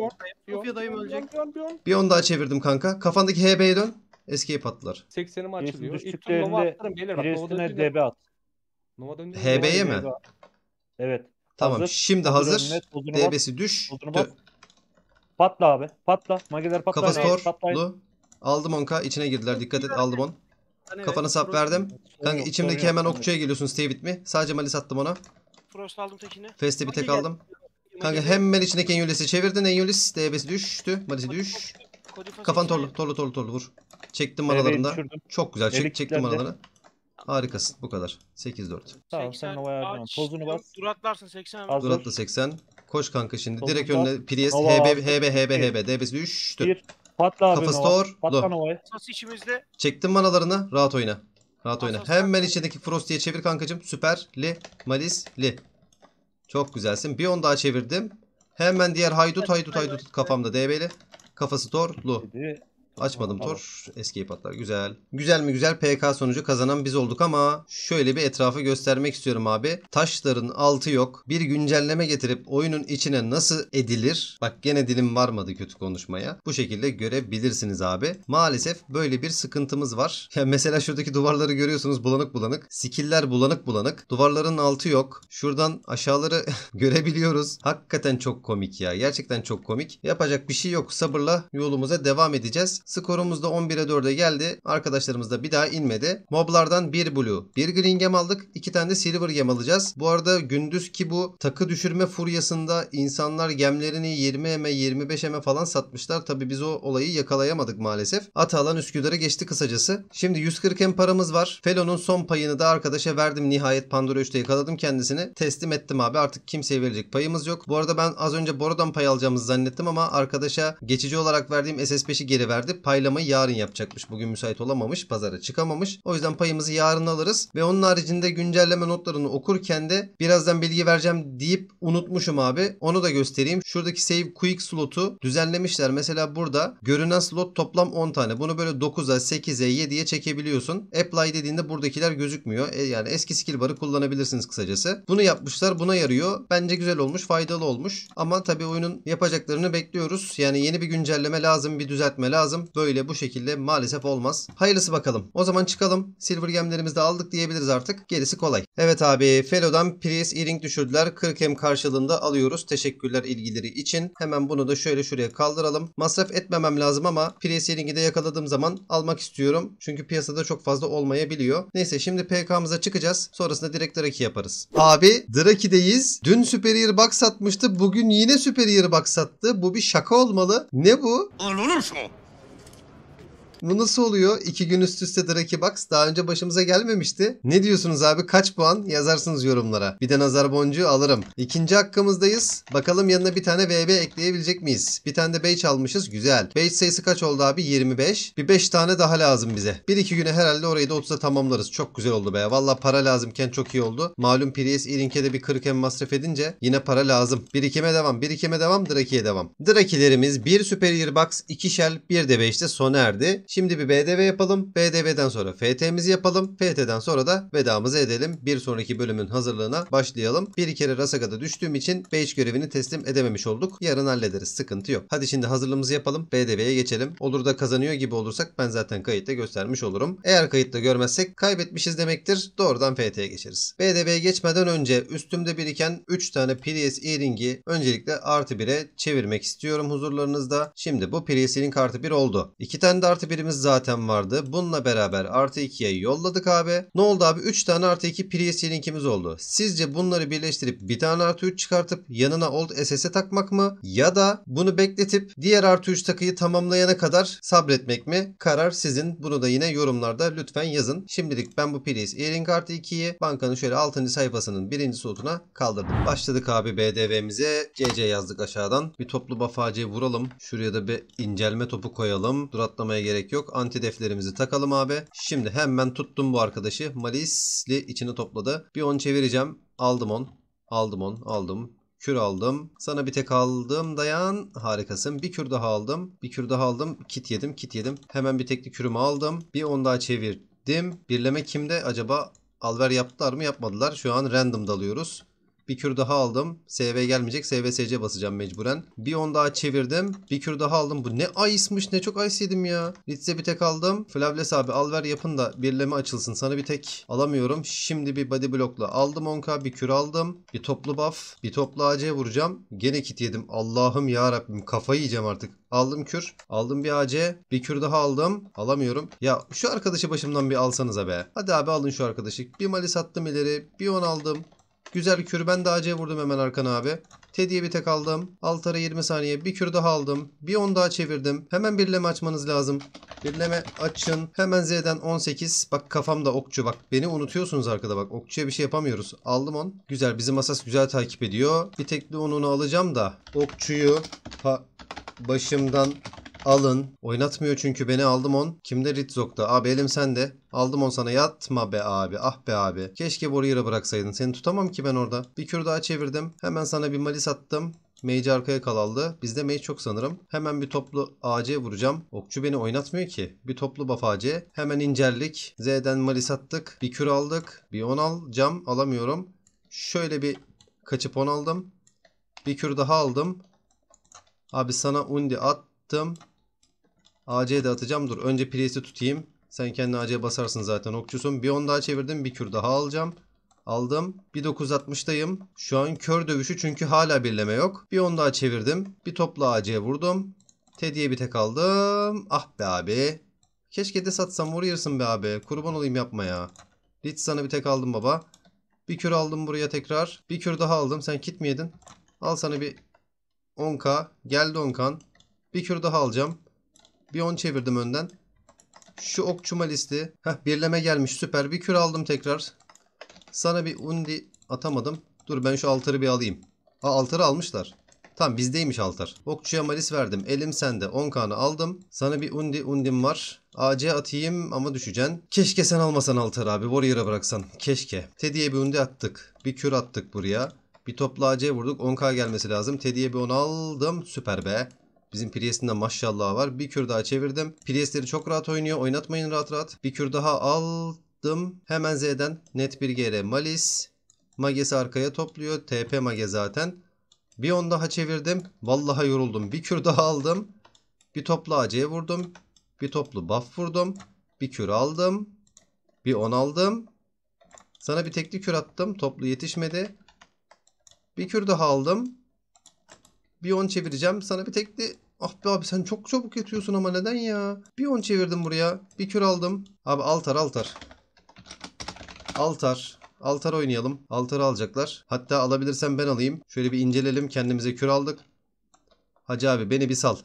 Sofya dayım ölecek. Bir on daha çevirdim kanka. Kafandaki HB'ye dön. Eskiye patlar. 80'im açılıyor. İlk tur Nova atlarım Birisine DB at. HB'ye mi? Evet. Tamam hazır. şimdi hazır. DB'si düş. Dö Patla abi. Patla. Mageler patla. Kafa Patlayın, Aldım onka. içine girdiler. Dikkat et aldım on. Hani Kafana sap verdim. Kanka içimdeki hemen yok. okçuya geliyorsun Stay with me. Sadece malis attım ona. Frost aldım tekini. Feste bir tek aldım. Kanka hemen içindeki Enyulis'i çevirdin. Enyulis DB'si düştü. Malisi düş. Kodifa Kafan torlu. Torlu torlu torlu vur. Çektim Evet, Çok güzel. Çek, çektim kilitlendi. Harikasın. Bu kadar. 8-4. Tamam sen de bayağı Pozunu bas. Duratlarsın 80. Hazır. Duratla 80. Koş kanka şimdi. Solunda. Direkt önüne Priest, HB, HB, HB, HB. DBS düştü. Bir. Patla abi Kafası Nova. Patla Nova'ya. Çektim manalarını. Rahat oyna. Rahat oyna. Hemen içindeki Frosty'ye çevir kankacım. Süper. Li. Malis. Li. Çok güzelsin. Bir on daha çevirdim. Hemen diğer haydut haydut haydut kafamda DB'li. Kafası torlu Lu. Açmadım Tor. Escape atlar. Güzel. Güzel mi güzel PK sonucu kazanan biz olduk ama şöyle bir etrafı göstermek istiyorum abi. Taşların altı yok. Bir güncelleme getirip oyunun içine nasıl edilir? Bak gene dilim varmadı kötü konuşmaya. Bu şekilde görebilirsiniz abi. Maalesef böyle bir sıkıntımız var. Ya mesela şuradaki duvarları görüyorsunuz bulanık bulanık. Skiller bulanık bulanık. Duvarların altı yok. Şuradan aşağıları görebiliyoruz. Hakikaten çok komik ya. Gerçekten çok komik. Yapacak bir şey yok. Sabırla yolumuza devam edeceğiz. Skorumuz da 11'e 4'e geldi. Arkadaşlarımız da bir daha inmedi. Moblardan 1 blue, 1 green gem aldık. 2 tane de silver gem alacağız. Bu arada gündüz ki bu takı düşürme furyasında insanlar gemlerini 20 m 25 m falan satmışlar. Tabi biz o olayı yakalayamadık maalesef. Ata alan Üsküdar'a geçti kısacası. Şimdi 140 m paramız var. Felo'nun son payını da arkadaşa verdim. Nihayet Pandora 3'te yakaladım kendisini. Teslim ettim abi. Artık kimseye verecek payımız yok. Bu arada ben az önce Boro'dan pay alacağımızı zannettim ama arkadaşa geçici olarak verdiğim SS5'i geri verdi alacaktık. Paylamayı yarın yapacakmış. Bugün müsait olamamış. Pazara çıkamamış. O yüzden payımızı yarın alırız. Ve onun haricinde güncelleme notlarını okurken de birazdan bilgi vereceğim deyip unutmuşum abi. Onu da göstereyim. Şuradaki save quick slotu düzenlemişler. Mesela burada görünen slot toplam 10 tane. Bunu böyle 9'a, 8'e, 7'ye çekebiliyorsun. Apply dediğinde buradakiler gözükmüyor. E, yani eski skill barı kullanabilirsiniz kısacası. Bunu yapmışlar. Buna yarıyor. Bence güzel olmuş. Faydalı olmuş. Ama tabii oyunun yapacaklarını bekliyoruz. Yani yeni bir güncelleme lazım. Bir düzeltme lazım. Böyle bu şekilde maalesef olmaz. Hayırlısı bakalım. O zaman çıkalım. Silver gemlerimizi de aldık diyebiliriz artık. Gerisi kolay. Evet abi Felo'dan Prius Earring düşürdüler. 40M karşılığında alıyoruz. Teşekkürler ilgileri için. Hemen bunu da şöyle şuraya kaldıralım. Masraf etmemem lazım ama Prius Earring'i de yakaladığım zaman almak istiyorum. Çünkü piyasada çok fazla olmayabiliyor. Neyse şimdi PK'mıza çıkacağız. Sonrasında direkt Draki yaparız. Abi Draki'deyiz. Dün Superior Box satmıştı. Bugün yine Superior Box sattı. Bu bir şaka olmalı. Ne bu? Anlıyor mu? Bu nasıl oluyor? İki gün üst üste Draki Box daha önce başımıza gelmemişti. Ne diyorsunuz abi? Kaç puan? Yazarsınız yorumlara. Bir de nazar boncuğu alırım. İkinci hakkımızdayız. Bakalım yanına bir tane VB ekleyebilecek miyiz? Bir tane de Beige almışız. Güzel. Beige sayısı kaç oldu abi? 25. Bir 5 tane daha lazım bize. 1-2 güne herhalde orayı da 30'a tamamlarız. Çok güzel oldu be. Valla para lazımken çok iyi oldu. Malum Prius Ilink'e de bir 40 hem masraf edince yine para lazım. Birikime devam. Birikime devam. Draki'ye devam. Drakilerimiz bir Superior Box, 2 Shell, bir de 5'te sona erdi. Şimdi bir BDV yapalım. BDV'den sonra FT'mizi yapalım. FT'den sonra da vedamızı edelim. Bir sonraki bölümün hazırlığına başlayalım. Bir kere Rasaga'da düştüğüm için B5 görevini teslim edememiş olduk. Yarın hallederiz. Sıkıntı yok. Hadi şimdi hazırlığımızı yapalım. BDV'ye geçelim. Olur da kazanıyor gibi olursak ben zaten kayıtta göstermiş olurum. Eğer kayıtta görmezsek kaybetmişiz demektir. Doğrudan FT'ye geçeriz. BDV'ye geçmeden önce üstümde biriken 3 tane Prius e öncelikle artı 1'e çevirmek istiyorum huzurlarınızda. Şimdi bu Prius E-Ring artı 1 oldu. 2 tane de artı 1'im değerlerimiz zaten vardı. Bununla beraber artı 2'ye yolladık abi. Ne oldu abi? 3 tane artı 2 PSC linkimiz oldu. Sizce bunları birleştirip bir tane artı 3 çıkartıp yanına old SS'e takmak mı? Ya da bunu bekletip diğer artı 3 takıyı tamamlayana kadar sabretmek mi? Karar sizin. Bunu da yine yorumlarda lütfen yazın. Şimdilik ben bu PLS Earring artı 2'yi bankanın şöyle 6. sayfasının 1. slotuna kaldırdım. Başladık abi BDV'mize. CC yazdık aşağıdan. Bir toplu bafacı vuralım. Şuraya da bir incelme topu koyalım. Duratlamaya gerek gerek yok. Antideflerimizi takalım abi. Şimdi hemen tuttum bu arkadaşı. Malisli içini topladı. Bir 10 çevireceğim. Aldım on. Aldım on. Aldım. Kür aldım. Sana bir tek aldım dayan. Harikasın. Bir kür daha aldım. Bir kür daha aldım. Kit yedim. Kit yedim. Hemen bir tekli kürümü aldım. Bir on daha çevirdim. Birleme kimde acaba? Alver yaptılar mı yapmadılar. Şu an random dalıyoruz. Bir kür daha aldım. SV gelmeyecek. SVSC basacağım mecburen. Bir on daha çevirdim. Bir kür daha aldım. Bu ne ice'mış ne çok ice yedim ya. Litze bir tek aldım. Flavles abi al ver yapın da birleme açılsın. Sana bir tek alamıyorum. Şimdi bir body block'la aldım 10k. Bir kür aldım. Bir toplu buff. Bir toplu AC vuracağım. Gene kit yedim. Allah'ım ya Rabbim kafayı yiyeceğim artık. Aldım kür. Aldım bir AC. Bir kür daha aldım. Alamıyorum. Ya şu arkadaşı başımdan bir alsanıza be. Hadi abi alın şu arkadaşı. Bir mali sattım ileri. Bir on aldım. Güzel kür. Ben de AC vurdum hemen Arkan abi. Teddy'ye bir tek aldım. Altara 20 saniye. Bir kür daha aldım. Bir 10 daha çevirdim. Hemen birleme açmanız lazım. Birleme açın. Hemen Z'den 18. Bak kafamda okçu bak. Beni unutuyorsunuz arkada bak. Okçuya bir şey yapamıyoruz. Aldım 10. Güzel. Bizim asas güzel takip ediyor. Bir tekli onunu alacağım da. Okçuyu başımdan Alın. Oynatmıyor çünkü beni aldım on. Kimde Ritzok'ta. Abi elim sende. Aldım on sana. Yatma be abi. Ah be abi. Keşke Warrior'a bıraksaydın. Seni tutamam ki ben orada. Bir kür daha çevirdim. Hemen sana bir malis attım. Mage'i arkaya kalaldı. Bizde Mage çok sanırım. Hemen bir toplu AC vuracağım. Okçu beni oynatmıyor ki. Bir toplu buff AC. Hemen incellik. Z'den malis attık. Bir kür aldık. Bir 10 al. Cam alamıyorum. Şöyle bir kaçıp 10 aldım. Bir kür daha aldım. Abi sana undi attım. AC'ye de atacağım. Dur önce Priest'i tutayım. Sen kendi AC'ye basarsın zaten okçusun. Bir 10 daha çevirdim. Bir kür daha alacağım. Aldım. Bir 960'dayım. Şu an kör dövüşü çünkü hala birleme yok. Bir 10 daha çevirdim. Bir topla AC'ye vurdum. Teddy'ye bir tek aldım. Ah be abi. Keşke de satsam Warriors'ın be abi. Kurban olayım yapma ya. Lich sana bir tek aldım baba. Bir kür aldım buraya tekrar. Bir kür daha aldım. Sen git mi yedin? Al sana bir 10k. Geldi 10kan. Bir kür daha alacağım. Bir 10 çevirdim önden. Şu okçuma listi. Heh birleme gelmiş süper. Bir kür aldım tekrar. Sana bir undi atamadım. Dur ben şu altarı bir alayım. Aa altarı almışlar. Tam bizdeymiş altar. Okçuya malis verdim. Elim sende. 10 kanı aldım. Sana bir undi undim var. AC atayım ama düşeceksin. Keşke sen almasan altar abi. Warrior'a bıraksan. Keşke. Teddy'ye bir undi attık. Bir kür attık buraya. Bir topla AC vurduk. 10k gelmesi lazım. Teddy'ye bir 10 aldım. Süper be. Bizim Priest'in de maşallah var. Bir kür daha çevirdim. Priest'leri çok rahat oynuyor. Oynatmayın rahat rahat. Bir kür daha aldım. Hemen Z'den net bir gere Malis. Mages'i arkaya topluyor. TP Mage zaten. Bir on daha çevirdim. Vallahi yoruldum. Bir kür daha aldım. Bir toplu AC'ye vurdum. Bir toplu buff vurdum. Bir kür aldım. Bir on aldım. Sana bir tekli kür attım. Toplu yetişmedi. Bir kür daha aldım. Bir 10 çevireceğim. Sana bir tekli Ah be abi sen çok çabuk yatıyorsun ama neden ya? Bir 10 çevirdim buraya. Bir kür aldım. Abi altar altar. Altar. Altar oynayalım. Altarı alacaklar. Hatta alabilirsem ben alayım. Şöyle bir incelelim. Kendimize kür aldık. Hacı abi beni bir sal.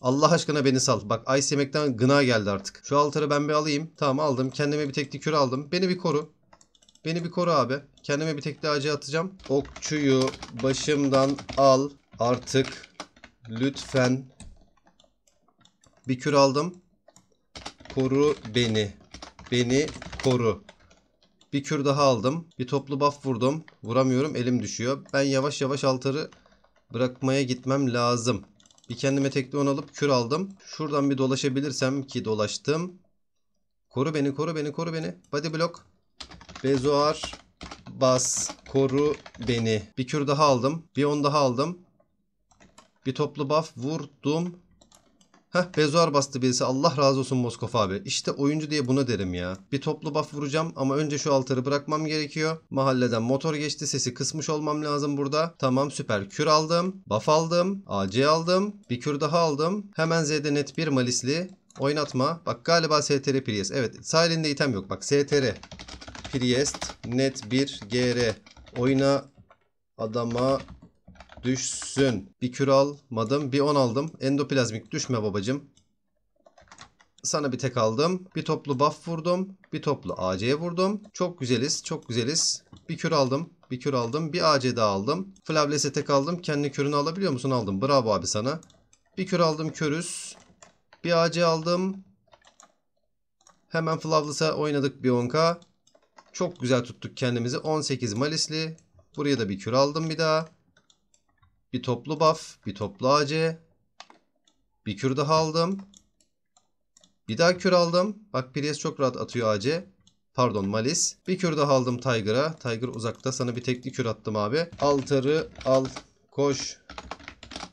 Allah aşkına beni sal. Bak ice yemekten gına geldi artık. Şu altarı ben bir alayım. Tamam aldım. Kendime bir tekli kür aldım. Beni bir koru. Beni bir koru abi. Kendime bir tekli acı atacağım. Okçuyu başımdan al. Artık lütfen bir kür aldım. Koru beni. Beni koru. Bir kür daha aldım. Bir toplu buff vurdum. Vuramıyorum elim düşüyor. Ben yavaş yavaş altarı bırakmaya gitmem lazım. Bir kendime tekli on alıp kür aldım. Şuradan bir dolaşabilirsem ki dolaştım. Koru beni koru beni koru beni. Body block. Bezoar. Bas. Koru beni. Bir kür daha aldım. Bir on daha aldım. Bir toplu buff vurdum. Heh bezuar bastı birisi. Allah razı olsun Moskova abi. İşte oyuncu diye buna derim ya. Bir toplu buff vuracağım ama önce şu altarı bırakmam gerekiyor. Mahalleden motor geçti. Sesi kısmış olmam lazım burada. Tamam süper. Kür aldım. Buff aldım. AC aldım. Bir kür daha aldım. Hemen Z'de net bir malisli. Oynatma. Bak galiba STR Priest. Evet sağ item yok. Bak STR Priest net bir GR. Oyna adama düşsün. Bir kür almadım. Bir 10 aldım. Endoplazmik düşme babacım. Sana bir tek aldım. Bir toplu buff vurdum. Bir toplu AC'ye vurdum. Çok güzeliz. Çok güzeliz. Bir kür aldım. Bir kür aldım. Bir AC daha aldım. Flavles'e tek aldım. Kendi kürünü alabiliyor musun? Aldım. Bravo abi sana. Bir kür aldım. Körüz. Bir AC aldım. Hemen Flavles'a oynadık bir 10k. Çok güzel tuttuk kendimizi. 18 Malisli. Buraya da bir kür aldım bir daha. Bir toplu buff, bir toplu AC. Bir kür daha aldım. Bir daha kür aldım. Bak Prius çok rahat atıyor AC. Pardon Malis. Bir kür daha aldım Tiger'a. Tiger uzakta. Sana bir tekli kür attım abi. Altarı al. Koş.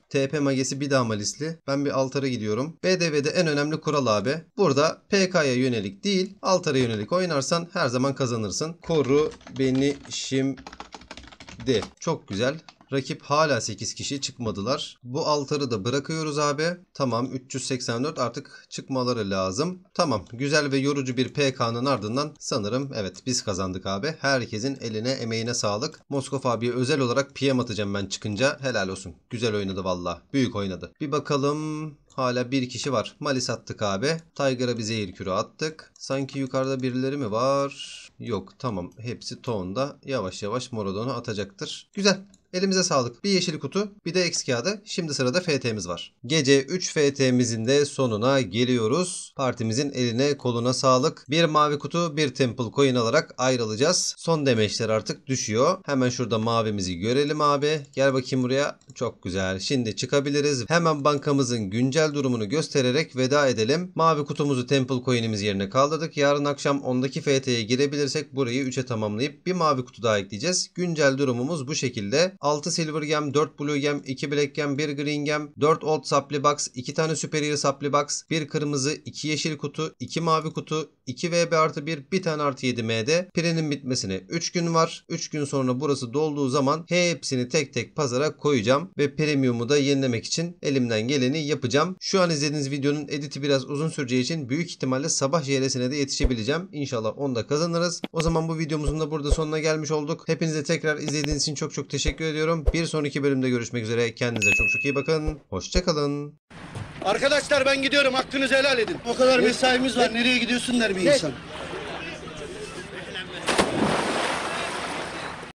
TP magesi bir daha malisli. Ben bir altara gidiyorum. BDV'de en önemli kural abi. Burada PK'ya yönelik değil altara yönelik oynarsan her zaman kazanırsın. Koru beni şimdi. Çok güzel. Rakip hala 8 kişi çıkmadılar. Bu altarı da bırakıyoruz abi. Tamam 384 artık çıkmaları lazım. Tamam güzel ve yorucu bir PK'nın ardından sanırım evet biz kazandık abi. Herkesin eline emeğine sağlık. Moskov abiye özel olarak PM atacağım ben çıkınca. Helal olsun. Güzel oynadı valla. Büyük oynadı. Bir bakalım Hala bir kişi var. Malis attık abi. Tiger'a bir zehir kürü attık. Sanki yukarıda birileri mi var? Yok tamam hepsi tonda. Yavaş yavaş Moradon'u atacaktır. Güzel. Elimize sağlık. Bir yeşil kutu, bir de X kağıdı. Şimdi sırada FT'miz var. Gece 3 FT'mizin de sonuna geliyoruz. Partimizin eline koluna sağlık. Bir mavi kutu, bir Temple Coin alarak ayrılacağız. Son demeçler artık düşüyor. Hemen şurada mavimizi görelim abi. Gel bakayım buraya. Çok güzel. Şimdi çıkabiliriz. Hemen bankamızın güncel durumunu göstererek veda edelim. Mavi kutumuzu Temple Coin'imiz yerine kaldırdık. Yarın akşam ondaki FT'ye girebilirsek burayı 3'e tamamlayıp bir mavi kutu daha ekleyeceğiz. Güncel durumumuz bu şekilde. 6 Silver Gem, 4 Blue Gem, 2 Black Gem, 1 Green Gem, 4 Old Supply Box, 2 tane Superior Supply Box, 1 kırmızı, 2 yeşil kutu, 2 mavi kutu, 2 VB artı 1, 1 tane artı 7 MD. Pirinin bitmesine 3 gün var. 3 gün sonra burası dolduğu zaman hepsini tek tek pazara koyacağım ve premiumu da yenilemek için elimden geleni yapacağım. Şu an izlediğiniz videonun editi biraz uzun süreceği için büyük ihtimalle sabah JL'sine de yetişebileceğim. İnşallah onu da kazanırız. O zaman bu videomuzun da burada sonuna gelmiş olduk. Hepinize tekrar izlediğiniz için çok çok teşekkür ederim ediyorum. Bir sonraki bölümde görüşmek üzere. Kendinize çok çok iyi bakın. Hoşçakalın. Arkadaşlar ben gidiyorum. Hakkınızı helal edin. O kadar mesaimiz var. Nereye gidiyorsun der bir insan.